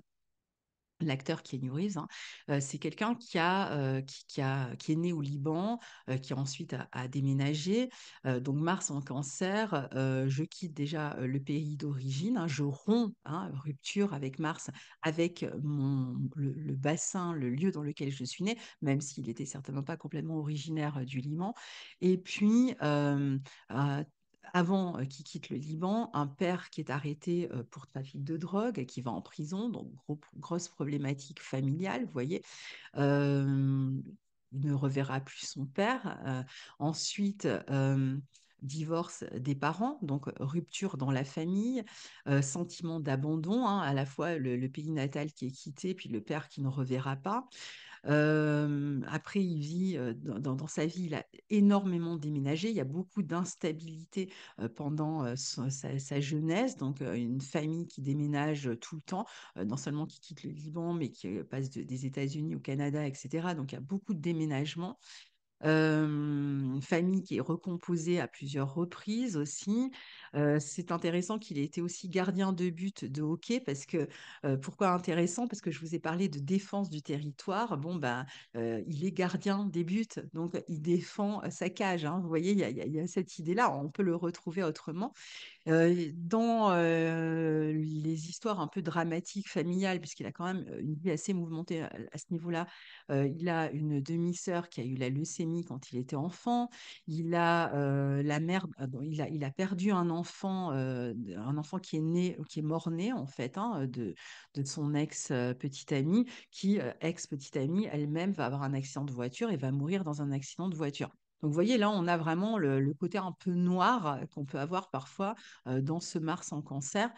l'acteur qui est Nuriz, hein, euh, c'est quelqu'un qui, a, euh, qui, a, qui est né au Liban, euh, qui ensuite a, déménagé. donc Mars en cancer, je quitte déjà le pays d'origine, hein, je romps, hein, rupture avec Mars, avec mon, le, bassin, le lieu dans lequel je suis né, même s'il n'était certainement pas complètement originaire du Liban. Et puis, avant qu'il quitte le Liban, un père qui est arrêté pour trafic de drogue, qui va en prison, donc grosse problématique familiale, vous voyez. il ne reverra plus son père. ensuite, divorce des parents, donc rupture dans la famille, sentiment d'abandon, hein, à la fois le, le, pays natal qui est quitté, puis le père qui ne reverra pas, après, il vit dans, sa vie, il a énormément déménagé. Il y a beaucoup d'instabilité pendant sa, jeunesse. Donc, une famille qui déménage tout le temps, non seulement qui quitte le Liban, mais qui passe des États-Unis au Canada, etc. Donc, il y a beaucoup de déménagements une famille qui est recomposée à plusieurs reprises aussi. c'est intéressant qu'il ait été aussi gardien de but de hockey parce que pourquoi intéressant Parce que je vous ai parlé de défense du territoire. Bon bah il est gardien des buts, donc il défend sa cage. Hein. Vous voyez, il y, a cette idée-là. On peut le retrouver autrement dans les histoires un peu dramatiques familiales, puisqu'il a quand même une vie assez mouvementée à, à ce niveau-là. il a une demi-sœur qui a eu la leucémie quand il était enfant. Il a euh, la mère, ah il a, perdu un enfant, euh, un enfant qui est né, qui est mort né en fait, hein, de, son ex euh, petite amie, qui ex petite amie elle-même va avoir un accident de voiture et va mourir dans un accident de voiture. Donc, vous voyez, là, on a vraiment le, côté un peu noir qu'on peut avoir parfois dans ce Mars en cancer.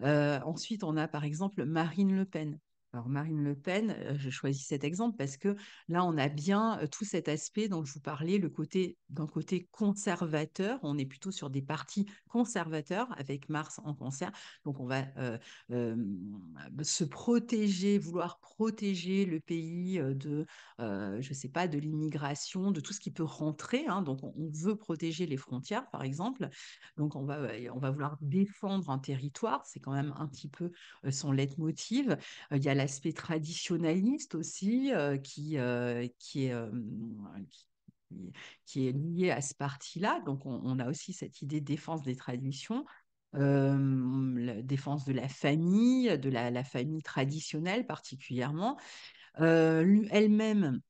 ensuite, on a par exemple Marine Le Pen, alors Marine Le Pen, euh, je choisis cet exemple parce que là, on a bien euh, tout cet aspect dont je vous parlais, le côté d'un côté conservateur. On est plutôt sur des partis conservateurs avec Mars en cancer. Donc on va euh, se protéger, vouloir protéger le pays de, euh, je sais pas, de l'immigration, de tout ce qui peut rentrer. Hein. Donc on, veut protéger les frontières, par exemple. Donc on va, on va vouloir défendre un territoire. C'est quand même un petit peu son leitmotiv. Il y a la l'aspect traditionnaliste aussi, euh, euh, qui, qui, est, qui, est lié à ce parti-là. Donc, on, a aussi cette idée de défense des traditions. La défense de la famille, de la, la famille traditionnelle particulièrement. Euh, elle-même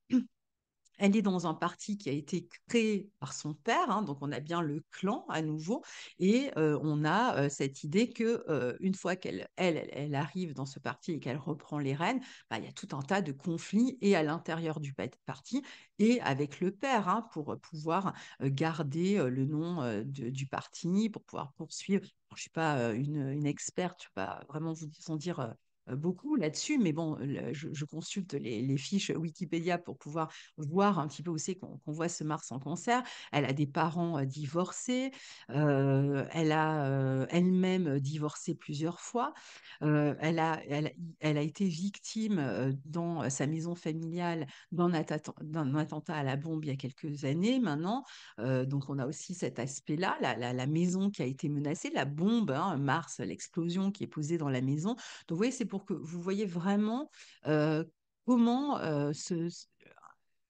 elle est dans un parti qui a été créé par son père, hein, donc on a bien le clan à nouveau, et on a cette idée que une fois qu'elle elle, arrive dans ce parti et qu'elle reprend les rênes, bah, il y a tout un tas de conflits et à l'intérieur du parti et avec le père hein, pour pouvoir garder le nom du parti, pour pouvoir poursuivre. je ne suis pas une, une experte, je ne peux pas vraiment vous en dire euh, beaucoup là-dessus, mais bon, je, consulte les, fiches Wikipédia pour pouvoir voir un petit peu où c'est qu'on voit ce Mars en cancer. Elle a des parents euh, divorcés, euh, elle a elle-même divorcé plusieurs fois, elle, a, elle, a été victime dans sa maison familiale d'un attentat à la bombe il y a quelques années maintenant, donc on a aussi cet aspect-là, la, la, maison qui a été menacée, la bombe, hein, Mars, l'explosion qui est posée dans la maison. Donc vous voyez, c'est pour que vous voyez vraiment euh, comment euh, ce,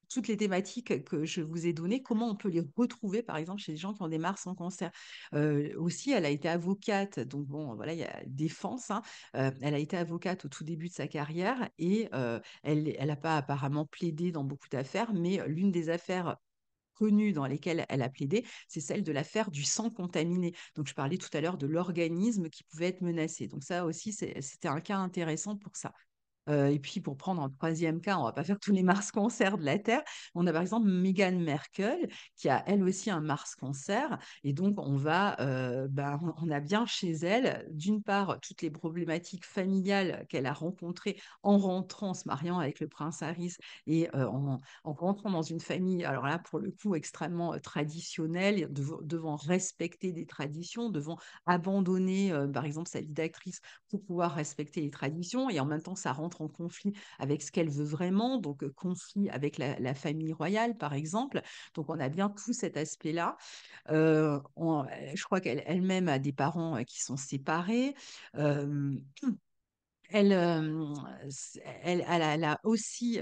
toutes les thématiques que je vous ai données, comment on peut les retrouver, par exemple, chez les gens qui ont des mars en cancer. Euh, aussi, elle a été avocate, donc bon, voilà, il y a défense. Hein. elle a été avocate au tout début de sa carrière et elle n'a pas apparemment plaidé dans beaucoup d'affaires, mais l'une des affaires dans lesquelles elle a plaidé, c'est celle de l'affaire du sang contaminé. Donc je parlais tout à l'heure de l'organisme qui pouvait être menacé. Donc ça aussi, c'était un cas intéressant pour ça et puis, pour prendre un troisième cas, on ne va pas faire tous les Mars-Concerts de la Terre. On a par exemple Meghan Merkel, qui a elle aussi un Mars-Concert. Et donc, on va, bah, on a bien chez elle, d'une part, toutes les problématiques familiales qu'elle a rencontrées en rentrant, se mariant avec le prince Harry et en, rentrant dans une famille, alors là, pour le coup, extrêmement traditionnelle, devant respecter des traditions, devant abandonner, par exemple, sa vie d'actrice pour pouvoir respecter les traditions. Et en même temps, ça rentre en conflit avec ce qu'elle veut vraiment, donc conflit avec la, famille royale, par exemple. Donc on a bien tout cet aspect-là. je crois qu'elle-même a des parents qui sont séparés. Euh, elle, elle, a aussi,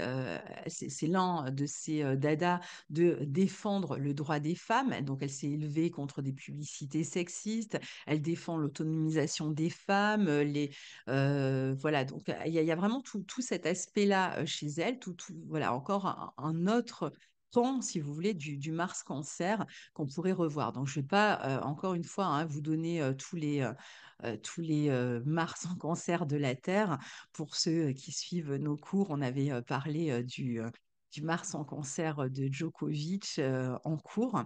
c'est l'un de ses dadas, de défendre le droit des femmes. Donc, elle s'est élevée contre des publicités sexistes. Elle défend l'autonomisation des femmes. Les, voilà, donc il y, a vraiment tout, cet aspect-là chez elle. Tout, voilà, encore un autre si vous voulez, du, Mars Cancer qu'on pourrait revoir. Donc, je ne vais pas, euh, encore une fois, hein, vous donner euh, tous les, euh, tous les Mars en Cancer de la Terre. Pour ceux qui suivent nos cours, on avait parlé du, du Mars en concert de Djokovic en cours.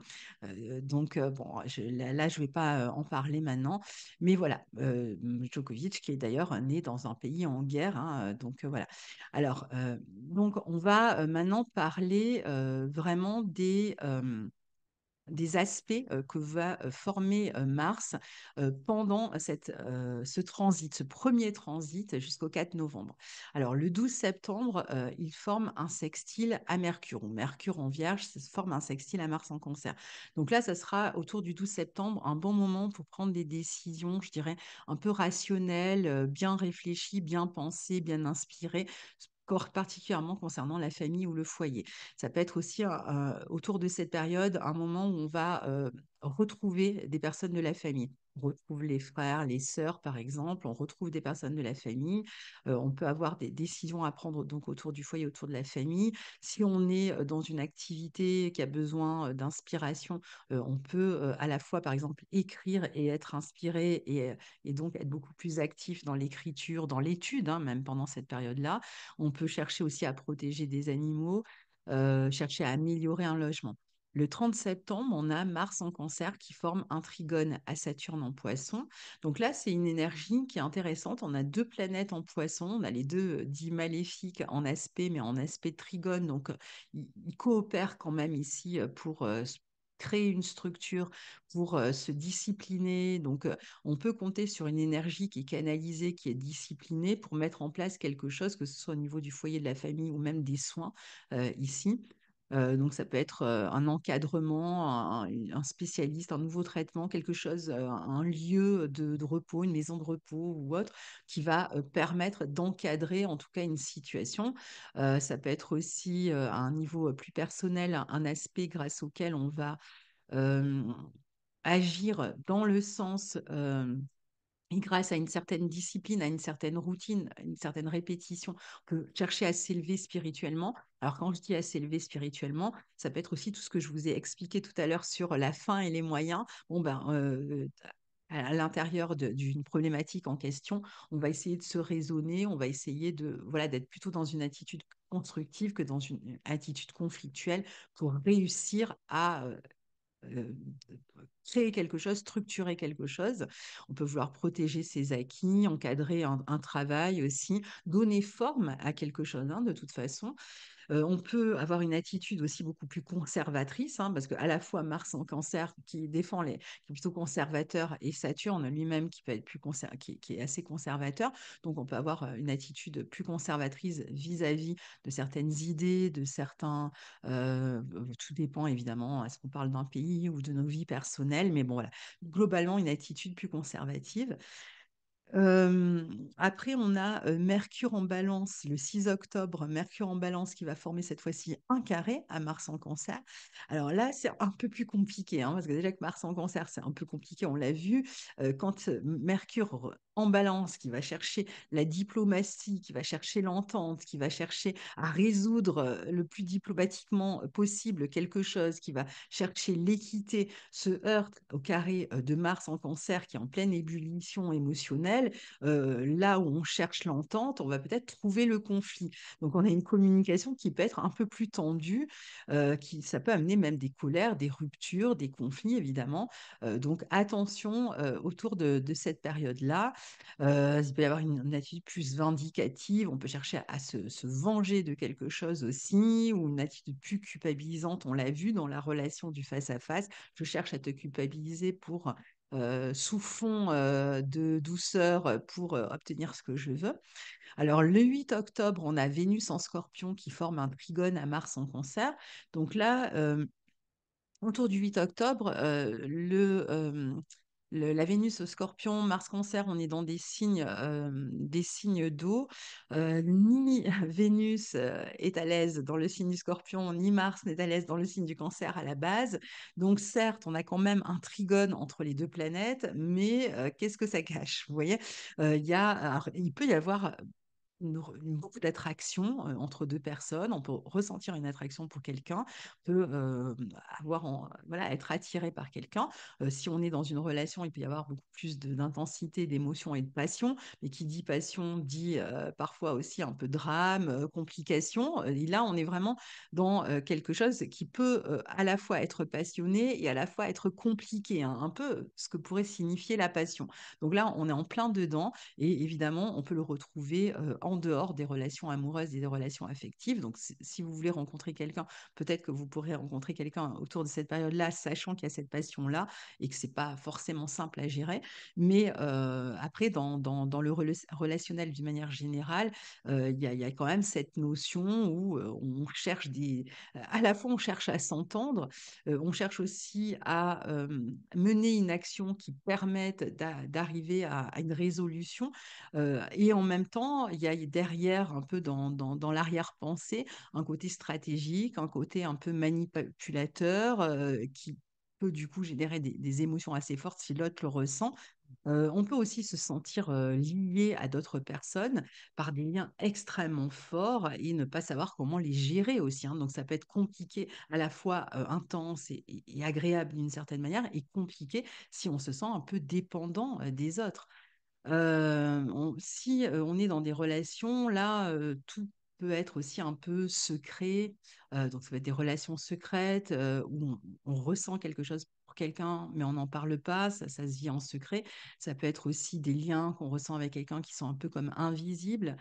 donc, bon, là, je ne vais pas en parler maintenant. Mais voilà, mmh, Djokovic qui est d'ailleurs né dans un pays en guerre. Hein, donc, voilà. Alors, donc, on va maintenant parler vraiment des des aspects que va former Mars pendant ce transit, ce premier transit jusqu'au 4 novembre. Alors le 12 septembre, il forme un sextile à Mercure, Mercure en Vierge forme un sextile à Mars en Cancer. Donc là, ça sera autour du 12 septembre un bon moment pour prendre des décisions, je dirais, un peu rationnelles, bien réfléchies, bien pensées, bien inspirées, particulièrement concernant la famille ou le foyer. Ça peut être aussi euh, autour de cette période un moment où on va euh, retrouver des personnes de la famille on retrouve les frères, les sœurs, par exemple, on retrouve des personnes de la famille, euh, on peut avoir des décisions à prendre donc autour du foyer, autour de la famille. Si on est dans une activité qui a besoin d'inspiration, on peut à la fois, par exemple, écrire et être inspiré et, donc être beaucoup plus actif dans l'écriture, dans l'étude, hein, même pendant cette période-là. On peut chercher aussi à protéger des animaux, chercher à améliorer un logement. Le 30 septembre, on a Mars en cancer qui forme un trigone à Saturne en poisson. Donc là, c'est une énergie qui est intéressante. On a deux planètes en poisson, on a les deux euh, dits maléfiques en aspect, mais en aspect trigone. Donc, euh, ils coopèrent quand même ici euh, pour créer une structure pour se discipliner. Donc, on peut compter sur une énergie qui est canalisée, qui est disciplinée pour mettre en place quelque chose, que ce soit au niveau du foyer de la famille ou même des soins ici donc ça peut être un encadrement, un, spécialiste, un nouveau traitement, quelque chose, un lieu de, repos, une maison de repos ou autre, qui va permettre d'encadrer en tout cas une situation. ça peut être aussi à un niveau plus personnel, un aspect grâce auquel on va agir dans le sens et grâce à une certaine discipline, à une certaine routine, à une certaine répétition, on peut chercher à s'élever spirituellement. Alors quand je dis à s'élever spirituellement, ça peut être aussi tout ce que je vous ai expliqué tout à l'heure sur la fin et les moyens. Bon ben, euh, à l'intérieur d'une problématique en question, on va essayer de se raisonner, on va essayer de voilà d'être plutôt dans une attitude constructive que dans une attitude conflictuelle pour réussir à euh, euh, créer quelque chose, structurer quelque chose. On peut vouloir protéger ses acquis, encadrer un, travail aussi, donner forme à quelque chose hein, de toute façon on peut avoir une attitude aussi beaucoup plus conservatrice, hein, parce qu'à la fois Mars en cancer qui défend les, qui est plutôt conservateur, et Saturne lui-même qui peut être qui, est assez conservateur. Donc on peut avoir une attitude plus conservatrice vis-à-vis de certaines idées, de certains. tout dépend évidemment, est-ce qu'on parle d'un pays ou de nos vies personnelles, mais bon voilà, globalement une attitude plus conservative après, on a Mercure en balance, le 6 octobre, Mercure en balance qui va former cette fois-ci un carré à Mars en cancer. Alors là, c'est un peu plus compliqué, hein, parce que déjà que Mars en cancer, c'est un peu compliqué, on l'a vu. quand Mercure en balance, qui va chercher la diplomatie, qui va chercher l'entente, qui va chercher à résoudre euh, le plus diplomatiquement euh, possible quelque chose, qui va chercher l'équité, se heurte au carré euh, de Mars en cancer qui est en pleine ébullition émotionnelle. là où on cherche l'entente, on va peut-être trouver le conflit. Donc on a une communication qui peut être un peu plus tendue, qui, ça peut amener même des colères, des ruptures, des conflits évidemment. donc attention autour de cette période-là. Euh, il peut y avoir une, attitude plus vindicative, on peut chercher à, se, venger de quelque chose aussi, ou une attitude plus culpabilisante, on l'a vu dans la relation du face-à-face, je cherche à te culpabiliser pour euh, sous fond euh, de douceur pour euh, obtenir ce que je veux. Alors le 8 octobre, on a Vénus en scorpion qui forme un trigone à Mars en cancer. Donc là, autour du 8 octobre, le la Vénus au scorpion, Mars cancer, on est dans des signes, euh, des signes d'eau. Euh, ni Vénus euh, est à l'aise dans le signe du scorpion, ni Mars n'est à l'aise dans le signe du cancer à la base. Donc certes, on a quand même un trigone entre les deux planètes, mais qu'est-ce que ça cache Vous voyez, il peut y avoir beaucoup d'attraction entre deux personnes. On peut ressentir une attraction pour quelqu'un, peut avoir voilà, être attiré par quelqu'un. si on est dans une relation, il peut y avoir beaucoup plus d'intensité, d'émotion et de passion. Mais qui dit passion dit parfois aussi un peu drame, complication. Et là, on est vraiment dans quelque chose qui peut à la fois être passionné et à la fois être compliqué, hein, un peu ce que pourrait signifier la passion. Donc là, on est en plein dedans et évidemment, on peut le retrouver en dehors des relations amoureuses et des relations affectives. Donc, si vous voulez rencontrer quelqu'un, peut-être que vous pourrez rencontrer quelqu'un autour de cette période-là, sachant qu'il y a cette passion-là et que c'est pas forcément simple à gérer. Mais euh, après, dans, dans, le relationnel d'une manière générale, euh, il y, a quand même cette notion où euh, on cherche des. À la fois, on cherche à s'entendre, on cherche aussi à mener une action qui permette d'arriver à, à, une résolution, et en même temps, il y a derrière, un peu dans, dans, l'arrière-pensée, un côté stratégique, un côté un peu manipulateur euh, qui peut du coup générer des, émotions assez fortes si l'autre le ressent. Euh, on peut aussi se sentir euh, lié à d'autres personnes par des liens extrêmement forts et ne pas savoir comment les gérer aussi. Hein. Donc ça peut être compliqué, à la fois intense et agréable d'une certaine manière, et compliqué si on se sent un peu dépendant des autres si on est dans des relations, là, tout peut être aussi un peu secret. donc, ça peut être des relations secrètes où on, ressent quelque chose pour quelqu'un, mais on n'en parle pas, ça, se vit en secret. Ça peut être aussi des liens qu'on ressent avec quelqu'un qui sont un peu comme invisibles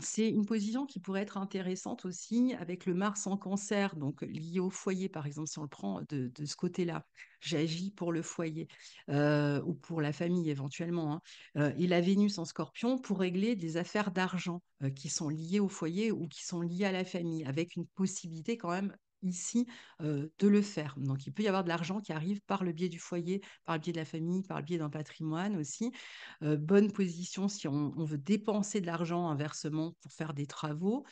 c'est une position qui pourrait être intéressante aussi avec le Mars en cancer, donc lié au foyer, par exemple, si on le prend de, ce côté-là. J'agis pour le foyer ou pour la famille éventuellement. Hein, et la Vénus en scorpion pour régler des affaires d'argent qui sont liées au foyer ou qui sont liées à la famille, avec une possibilité quand même ici de le faire. Donc il peut y avoir de l'argent qui arrive par le biais du foyer, par le biais de la famille, par le biais d'un patrimoine aussi. bonne position si on, veut dépenser de l'argent inversement pour faire des travaux,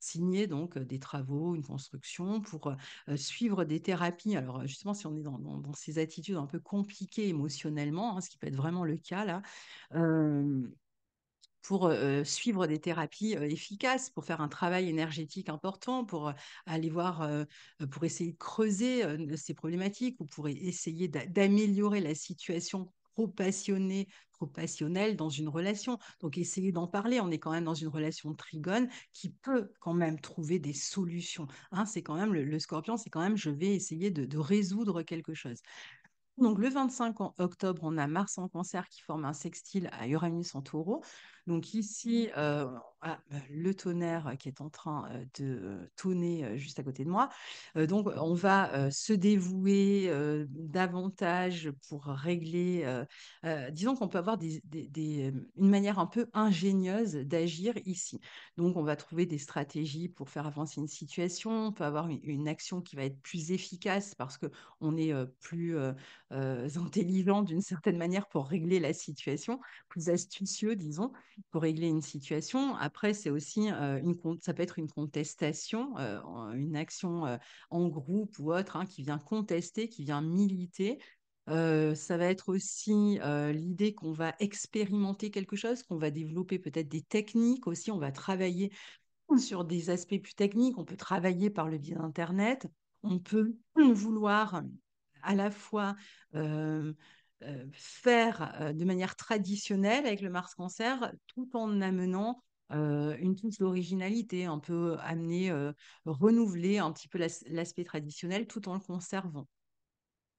signer donc des travaux, une construction, pour suivre des thérapies. Alors justement, si on est dans, ces attitudes un peu compliquées émotionnellement, hein, ce qui peut être vraiment le cas là, pour suivre des thérapies efficaces, pour faire un travail énergétique important, pour aller voir, pour essayer de creuser ces problématiques ou pour essayer d'améliorer la situation trop passionnée, trop passionnelle dans une relation. Donc essayer d'en parler. On est quand même dans une relation trigone qui peut quand même trouver des solutions. Hein. c'est quand même le, scorpion, c'est quand même je vais essayer de, de résoudre quelque chose. Donc le 25 octobre, on a Mars en cancer qui forme un sextile à Uranus en taureau. Donc ici, euh, ah, bah, le tonnerre qui est en train euh, de tonner euh, juste à côté de moi. donc on va se dévouer davantage pour régler. disons qu'on peut avoir une manière un peu ingénieuse d'agir ici. Donc on va trouver des stratégies pour faire avancer une situation. On peut avoir une action qui va être plus efficace parce que on est plus intelligent d'une certaine manière pour régler la situation, plus astucieux, disons pour régler une situation. Après, c'est aussi euh, une ça peut être une contestation, euh, une action euh, en groupe ou autre hein, qui vient contester, qui vient militer. ça va être aussi l'idée qu'on va expérimenter quelque chose, qu'on va développer peut-être des techniques aussi. On va travailler sur des aspects plus techniques. On peut travailler par le biais d'Internet. On peut vouloir à la fois euh, faire euh, de manière traditionnelle avec le Mars Cancer tout en amenant euh, une touche d'originalité, un peu amener, renouveler un petit peu l'aspect traditionnel tout en le conservant.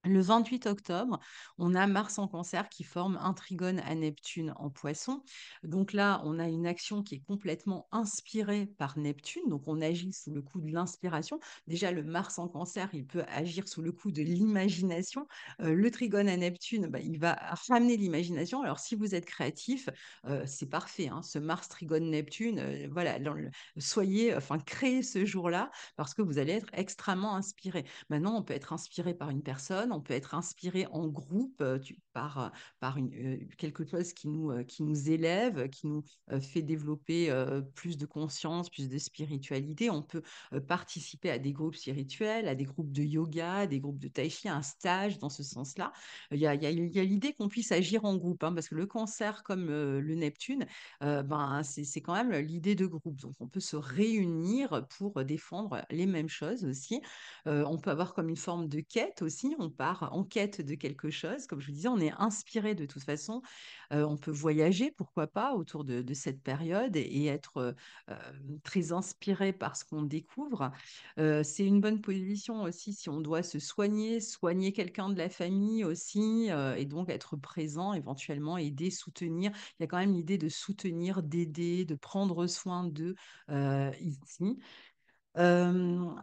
Le 28 octobre, on a Mars en cancer qui forme un trigone à Neptune en poisson. Donc là, on a une action qui est complètement inspirée par Neptune. Donc on agit sous le coup de l'inspiration. Déjà, le Mars en cancer, il peut agir sous le coup de l'imagination. Euh, le trigone à Neptune, bah, il va ramener l'imagination. Alors si vous êtes créatif, euh, c'est parfait. Hein. ce Mars trigone Neptune, euh, voilà, le, soyez, enfin, créez ce jour-là parce que vous allez être extrêmement inspiré. Maintenant, on peut être inspiré par une personne on peut être inspiré en groupe euh, par, euh, par euh, quelque chose qui nous, qui nous élève, qui nous fait développer plus de conscience, plus de spiritualité. On peut participer à des groupes spirituels, à des groupes de yoga, des groupes de tai chi, un stage dans ce sens-là. Il y a, l'idée qu'on puisse agir en groupe, hein, parce que le cancer comme le Neptune, ben, c'est quand même l'idée de groupe. Donc on peut se réunir pour défendre les mêmes choses aussi. on peut avoir comme une forme de quête aussi. On enquête en de quelque chose. Comme je vous disais, on est inspiré de toute façon. Euh, on peut voyager, pourquoi pas, autour de, cette période et, être euh, euh, très inspiré par ce qu'on découvre. c'est une bonne position aussi si on doit se soigner, soigner quelqu'un de la famille aussi, et donc être présent, éventuellement aider, soutenir. Il y a quand même l'idée de soutenir, d'aider, de prendre soin d'eux ici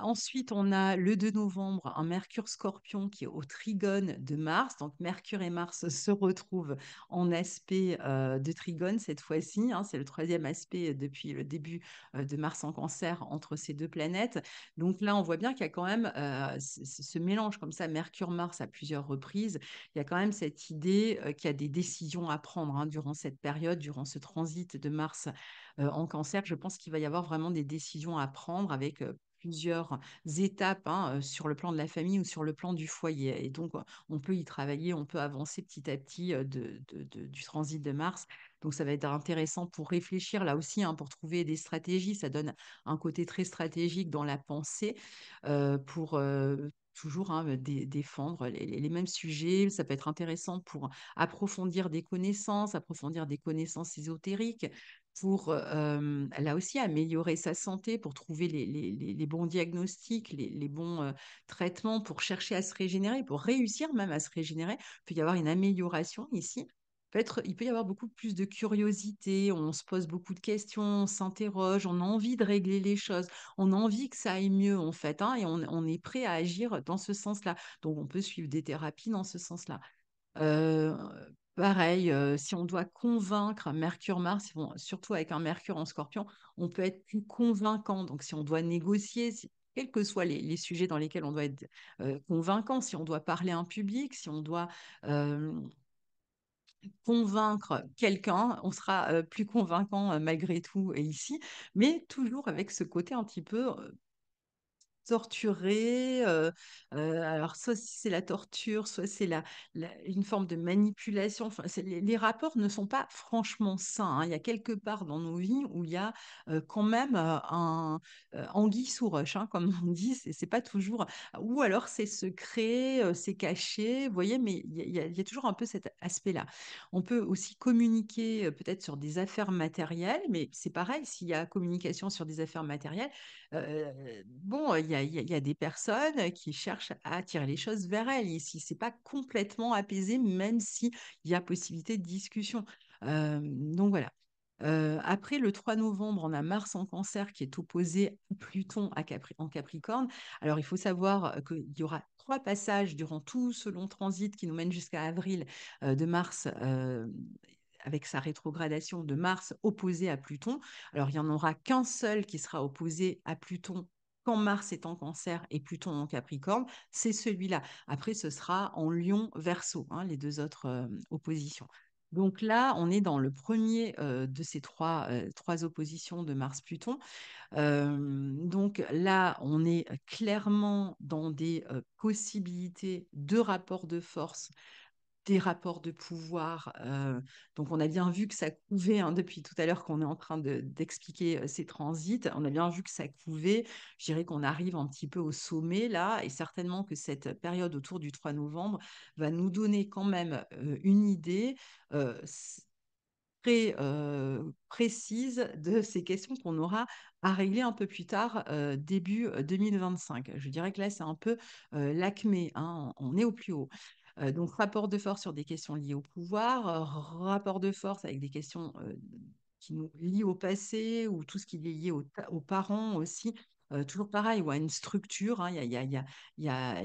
ensuite, on a le 2 novembre un Mercure Scorpion qui est au trigone de Mars. Donc Mercure et Mars se retrouvent en aspect de trigone cette fois-ci. Hein. c'est le troisième aspect depuis le début de Mars en Cancer entre ces deux planètes. Donc là, on voit bien qu'il y a quand même ce mélange comme ça, Mercure-Mars à plusieurs reprises. Il y a quand même cette idée qu'il y a des décisions à prendre hein, durant cette période, durant ce transit de Mars euh, en cancer, je pense qu'il va y avoir vraiment des décisions à prendre avec euh, plusieurs étapes hein, euh, sur le plan de la famille ou sur le plan du foyer. Et donc, on peut y travailler, on peut avancer petit à petit du transit de Mars. Donc, ça va être intéressant pour réfléchir là aussi, hein, pour trouver des stratégies. Ça donne un côté très stratégique dans la pensée pour... toujours hein, défendre les, mêmes sujets. Ça peut être intéressant pour approfondir des connaissances, approfondir des connaissances ésotériques, pour euh, là aussi améliorer sa santé, pour trouver les, les, les bons diagnostics, les, les bons euh, traitements, pour chercher à se régénérer, pour réussir même à se régénérer, il peut y avoir une amélioration ici. Peut être, il peut y avoir beaucoup plus de curiosité, on se pose beaucoup de questions, on s'interroge, on a envie de régler les choses, on a envie que ça aille mieux en fait, hein, et on, est prêt à agir dans ce sens-là. Donc on peut suivre des thérapies dans ce sens-là. Euh, Pareil, euh, si on doit convaincre Mercure-Mars, surtout avec un Mercure en scorpion, on peut être plus convaincant. Donc, si on doit négocier, quels que soient les, sujets dans lesquels on doit être euh, convaincant, si on doit parler en public, si on doit euh, convaincre quelqu'un, on sera plus convaincant malgré tout ici, mais toujours avec ce côté un petit peu torturé. Euh, euh, alors, soit c'est la torture, soit c'est la, une forme de manipulation. les, rapports ne sont pas franchement sains. Hein. Il y a quelque part dans nos vies où il y a euh, quand même un anguille sous roche, hein, comme on dit. C'est pas toujours. Ou alors c'est secret, c'est caché, vous voyez, mais il y, a, y, a toujours un peu cet aspect-là. On peut aussi communiquer peut-être sur des affaires matérielles, mais c'est pareil, s'il y a communication sur des affaires matérielles, bon, il y il y, a, des personnes qui cherchent à attirer les choses vers elles. Ici, ce c'est pas complètement apaisé, même s'il y a possibilité de discussion. donc voilà. après, le 3 novembre, on a Mars en cancer qui est opposé à Pluton à en Capricorne. Alors, il faut savoir qu'il y aura trois passages durant tout ce long transit qui nous mène jusqu'à avril de Mars avec sa rétrogradation de Mars opposée à Pluton. Alors, il n'y en aura qu'un seul qui sera opposé à Pluton quand Mars est en cancer et Pluton en Capricorne, c'est celui-là. Après, ce sera en Lion verso, hein, les deux autres euh, oppositions. Donc là, on est dans le premier euh, de ces trois, euh, trois oppositions de Mars-Pluton. donc là, on est clairement dans des possibilités de rapports de force des rapports de pouvoir. Euh, donc on a bien vu que ça couvait, hein, depuis tout à l'heure qu'on est en train d'expliquer euh, ces transits, on a bien vu que ça couvait. Je dirais qu'on arrive un petit peu au sommet là, et certainement que cette période autour du 3 novembre va nous donner quand même euh, une idée. très précise de ces questions qu'on aura à régler un peu plus tard, début 2025. Je dirais que là, c'est un peu l'acmé, hein, on est au plus haut donc rapport de force sur des questions liées au pouvoir, rapport de force avec des questions qui nous lient au passé ou tout ce qui est lié aux parents aussi. toujours pareil, ou à une structure, hein, il y, y, a,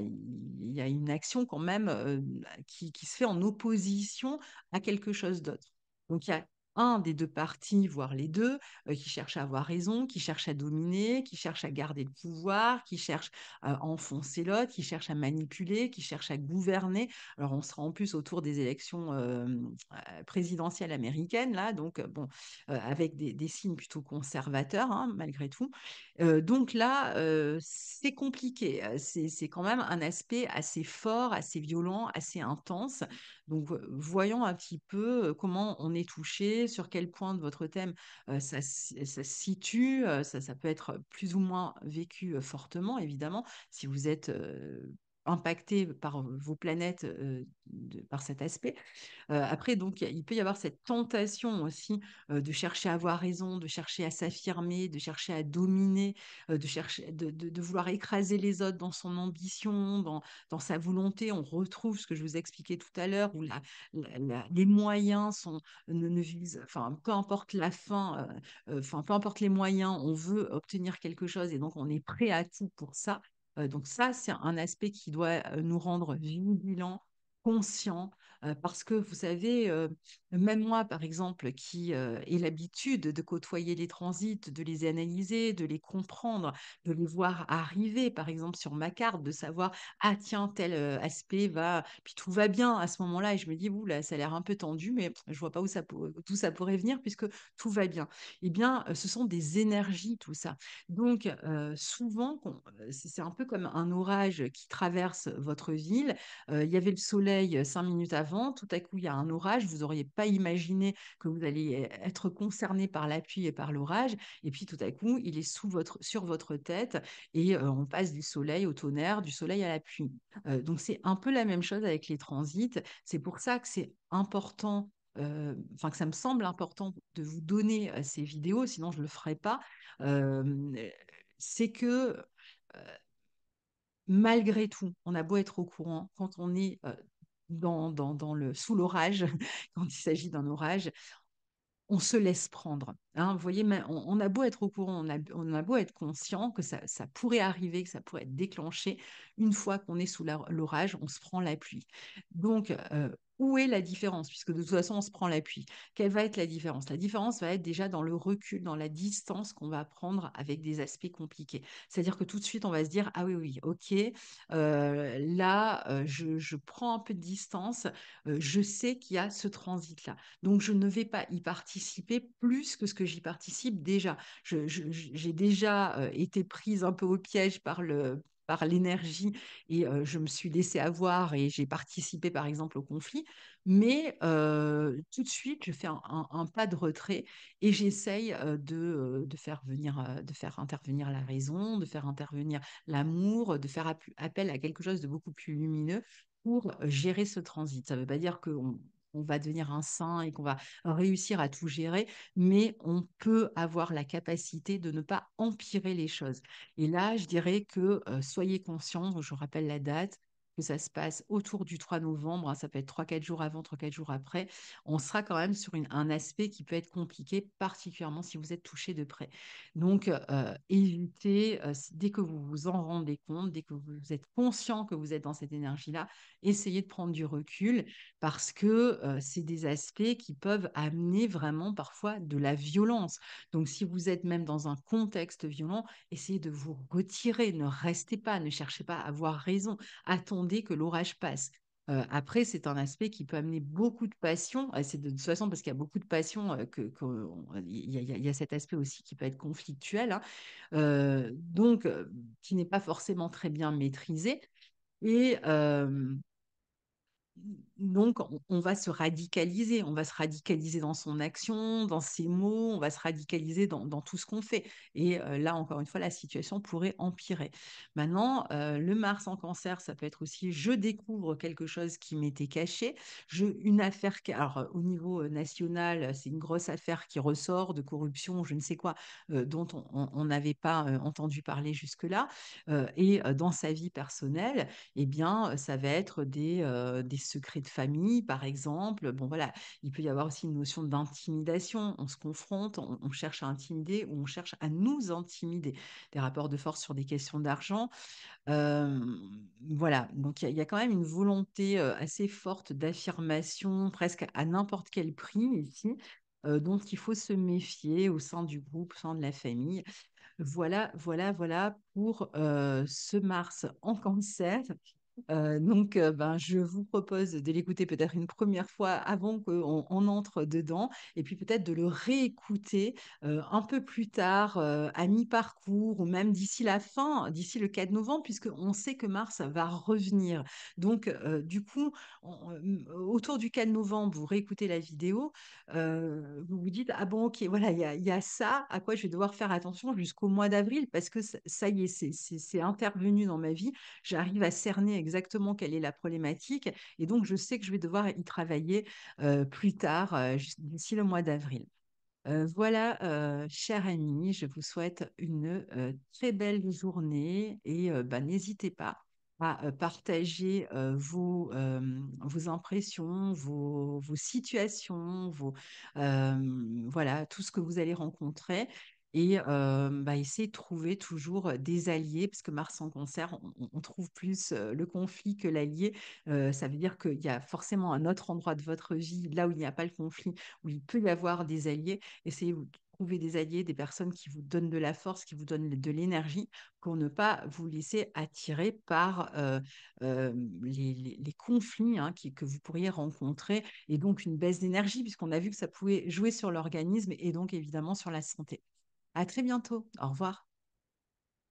une action quand même qui, qui, se fait en opposition à quelque chose d'autre. Donc il y a un des deux partis, voire les deux, euh, qui cherche à avoir raison, qui cherche à dominer, qui cherche à garder le pouvoir, qui cherche euh, à enfoncer l'autre, qui cherche à manipuler, qui cherche à gouverner. Alors on sera en plus autour des élections euh, présidentielles américaines, là, donc bon, avec des, signes plutôt conservateurs, hein, malgré tout. donc là, c'est compliqué. C'est quand même un aspect assez fort, assez violent, assez intense. Donc voyons un petit peu comment on est touché sur quel point de votre thème ça, se situe. Ça, ça, peut être plus ou moins vécu fortement, évidemment. Si vous êtes impacté par vos planètes par cet aspect. après, donc, il peut y avoir cette tentation aussi de chercher à avoir raison, de chercher à s'affirmer, de chercher à dominer, de, chercher, de, vouloir écraser les autres dans son ambition, dans, dans sa volonté. On retrouve ce que je vous expliquais tout à l'heure, où les moyens sont, ne, ne visent, enfin, peu importe la fin, enfin, peu importe les moyens, on veut obtenir quelque chose et donc on est prêt à tout pour ça. Euh, donc ça, c'est un aspect qui doit euh, nous rendre vigilants, conscients euh, parce que vous savez, euh, même moi, par exemple, qui euh, ai l'habitude de côtoyer les transits, de les analyser, de les comprendre, de les voir arriver, par exemple, sur ma carte, de savoir, ah tiens, tel aspect va, puis tout va bien à ce moment-là, et je me dis, oula, là, ça a l'air un peu tendu, mais je vois pas où ça, d'où ça pourrait venir, puisque tout va bien. Eh bien, ce sont des énergies, tout ça. Donc, souvent, c'est un peu comme un orage qui traverse votre ville. il y avait le soleil cinq minutes avant, tout à coup il y a un orage, vous n'auriez pas imaginé que vous alliez eh, être concerné par la pluie et par l'orage, et puis tout à coup il est sous votre, sur votre tête et euh, on passe du soleil au tonnerre, du soleil à la pluie. Euh, donc c'est un peu la même chose avec les transits, c'est pour ça que c'est important euh, enfin que ça me semble important de vous donner ces vidéos, sinon je ne le ferai pas, c'est que malgré tout, on a beau être au courant, quand on est dans, le, sous l'orage, quand il s'agit d'un orage, on se laisse prendre. Hein, vous voyez, on, on, a beau être au courant, on a, beau être conscient que ça, pourrait arriver, que ça pourrait être déclenché, une fois qu'on est sous l'orage, on se prend la pluie. Donc, euh, où est la différence Puisque de toute façon, on se prend l'appui. Quelle va être la différence La différence va être déjà dans le recul, dans la distance qu'on va prendre avec des aspects compliqués. C'est-à-dire que tout de suite, on va se dire, ah oui, oui, ok, euh, là, euh, je, prends un peu de distance, je sais qu'il y a ce transit-là. Donc, je ne vais pas y participer plus que ce que j'y participe déjà. J'ai déjà euh, été prise un peu au piège par le par l'énergie et euh, je me suis laissée avoir et j'ai participé par exemple au conflit. Mais euh, tout de suite, je fais un, pas de retrait et j'essaye de, de, faire venir, de faire intervenir la raison, de faire intervenir l'amour, de faire appel à quelque chose de beaucoup plus lumineux pour gérer ce transit. Ça ne veut pas dire qu'on on va devenir un saint et qu'on va réussir à tout gérer, mais on peut avoir la capacité de ne pas empirer les choses. Et là, je dirais que euh, soyez conscients, je rappelle la date, que ça se passe autour du 3 novembre, hein, ça peut être 3-4 jours avant, 3-4 jours après, on sera quand même sur une, un aspect qui peut être compliqué, particulièrement si vous êtes touché de près. Donc, euh, euh, évitez, euh, dès que vous vous en rendez compte, dès que vous êtes conscient que vous êtes dans cette énergie-là, essayez de prendre du recul parce que c'est des aspects qui peuvent amener vraiment parfois de la violence. Donc, si vous êtes même dans un contexte violent, essayez de vous retirer, ne restez pas, ne cherchez pas à avoir raison. Attendez dès que l'orage passe. Euh, après, c'est un aspect qui peut amener beaucoup de passion. Euh, c'est de, toute façon parce qu'il y a beaucoup de passion euh, que il y, a cet aspect aussi qui peut être conflictuel, hein. donc qui n'est pas forcément très bien maîtrisé. Et donc, on va se radicaliser, on va se radicaliser dans son action, dans ses mots, on va se radicaliser dans, tout ce qu'on fait. Et euh, là, encore une fois, la situation pourrait empirer. Maintenant, euh, le Mars en cancer, ça peut être aussi je découvre quelque chose qui m'était caché, je, une affaire, car euh, au niveau national, c'est une grosse affaire qui ressort de corruption, je ne sais quoi, dont on n'avait pas entendu parler jusque-là. et dans sa vie personnelle, eh bien, ça va être des secrets de famille, par exemple. Bon, voilà, il peut y avoir aussi une notion d'intimidation. On se confronte, on, cherche à intimider ou on cherche à nous intimider. Des rapports de force sur des questions d'argent. voilà, donc il y, a quand même une volonté assez forte d'affirmation, presque à n'importe quel prix ici. dont il faut se méfier au sein du groupe, au sein de la famille. Voilà, voilà, voilà pour ce Mars en cancer euh, donc, euh, ben, je vous propose de l'écouter peut-être une première fois avant qu'on on entre dedans, et puis peut-être de le réécouter euh, un peu plus tard, à mi-parcours, ou même d'ici la fin, d'ici le 4 novembre, puisque on sait que Mars va revenir. Donc, du coup, autour du 4 novembre, vous réécoutez la vidéo, vous vous dites, ah bon, ok, voilà, il y, y, a ça à quoi je vais devoir faire attention jusqu'au mois d'avril, parce que ça y est, c'est intervenu dans ma vie, j'arrive à cerner exactement quelle est la problématique. Et donc, je sais que je vais devoir y travailler plus tard, d'ici le mois d'avril. voilà, chers amis, je vous souhaite une très belle journée et bah, n'hésitez pas à partager vos, impressions, vos, situations, vos, voilà, tout ce que vous allez rencontrer et essayez bah, essayer de trouver toujours des alliés, parce que Mars en concert, on, trouve plus le conflit que l'allié. ça veut dire qu'il y a forcément un autre endroit de votre vie, là où il n'y a pas le conflit, où il peut y avoir des alliés. Essayez de trouver des alliés, des personnes qui vous donnent de la force, qui vous donnent de l'énergie, pour ne pas vous laisser attirer par les, conflits hein, que vous pourriez rencontrer, et donc une baisse d'énergie, puisqu'on a vu que ça pouvait jouer sur l'organisme et donc évidemment sur la santé. À très bientôt. Au revoir.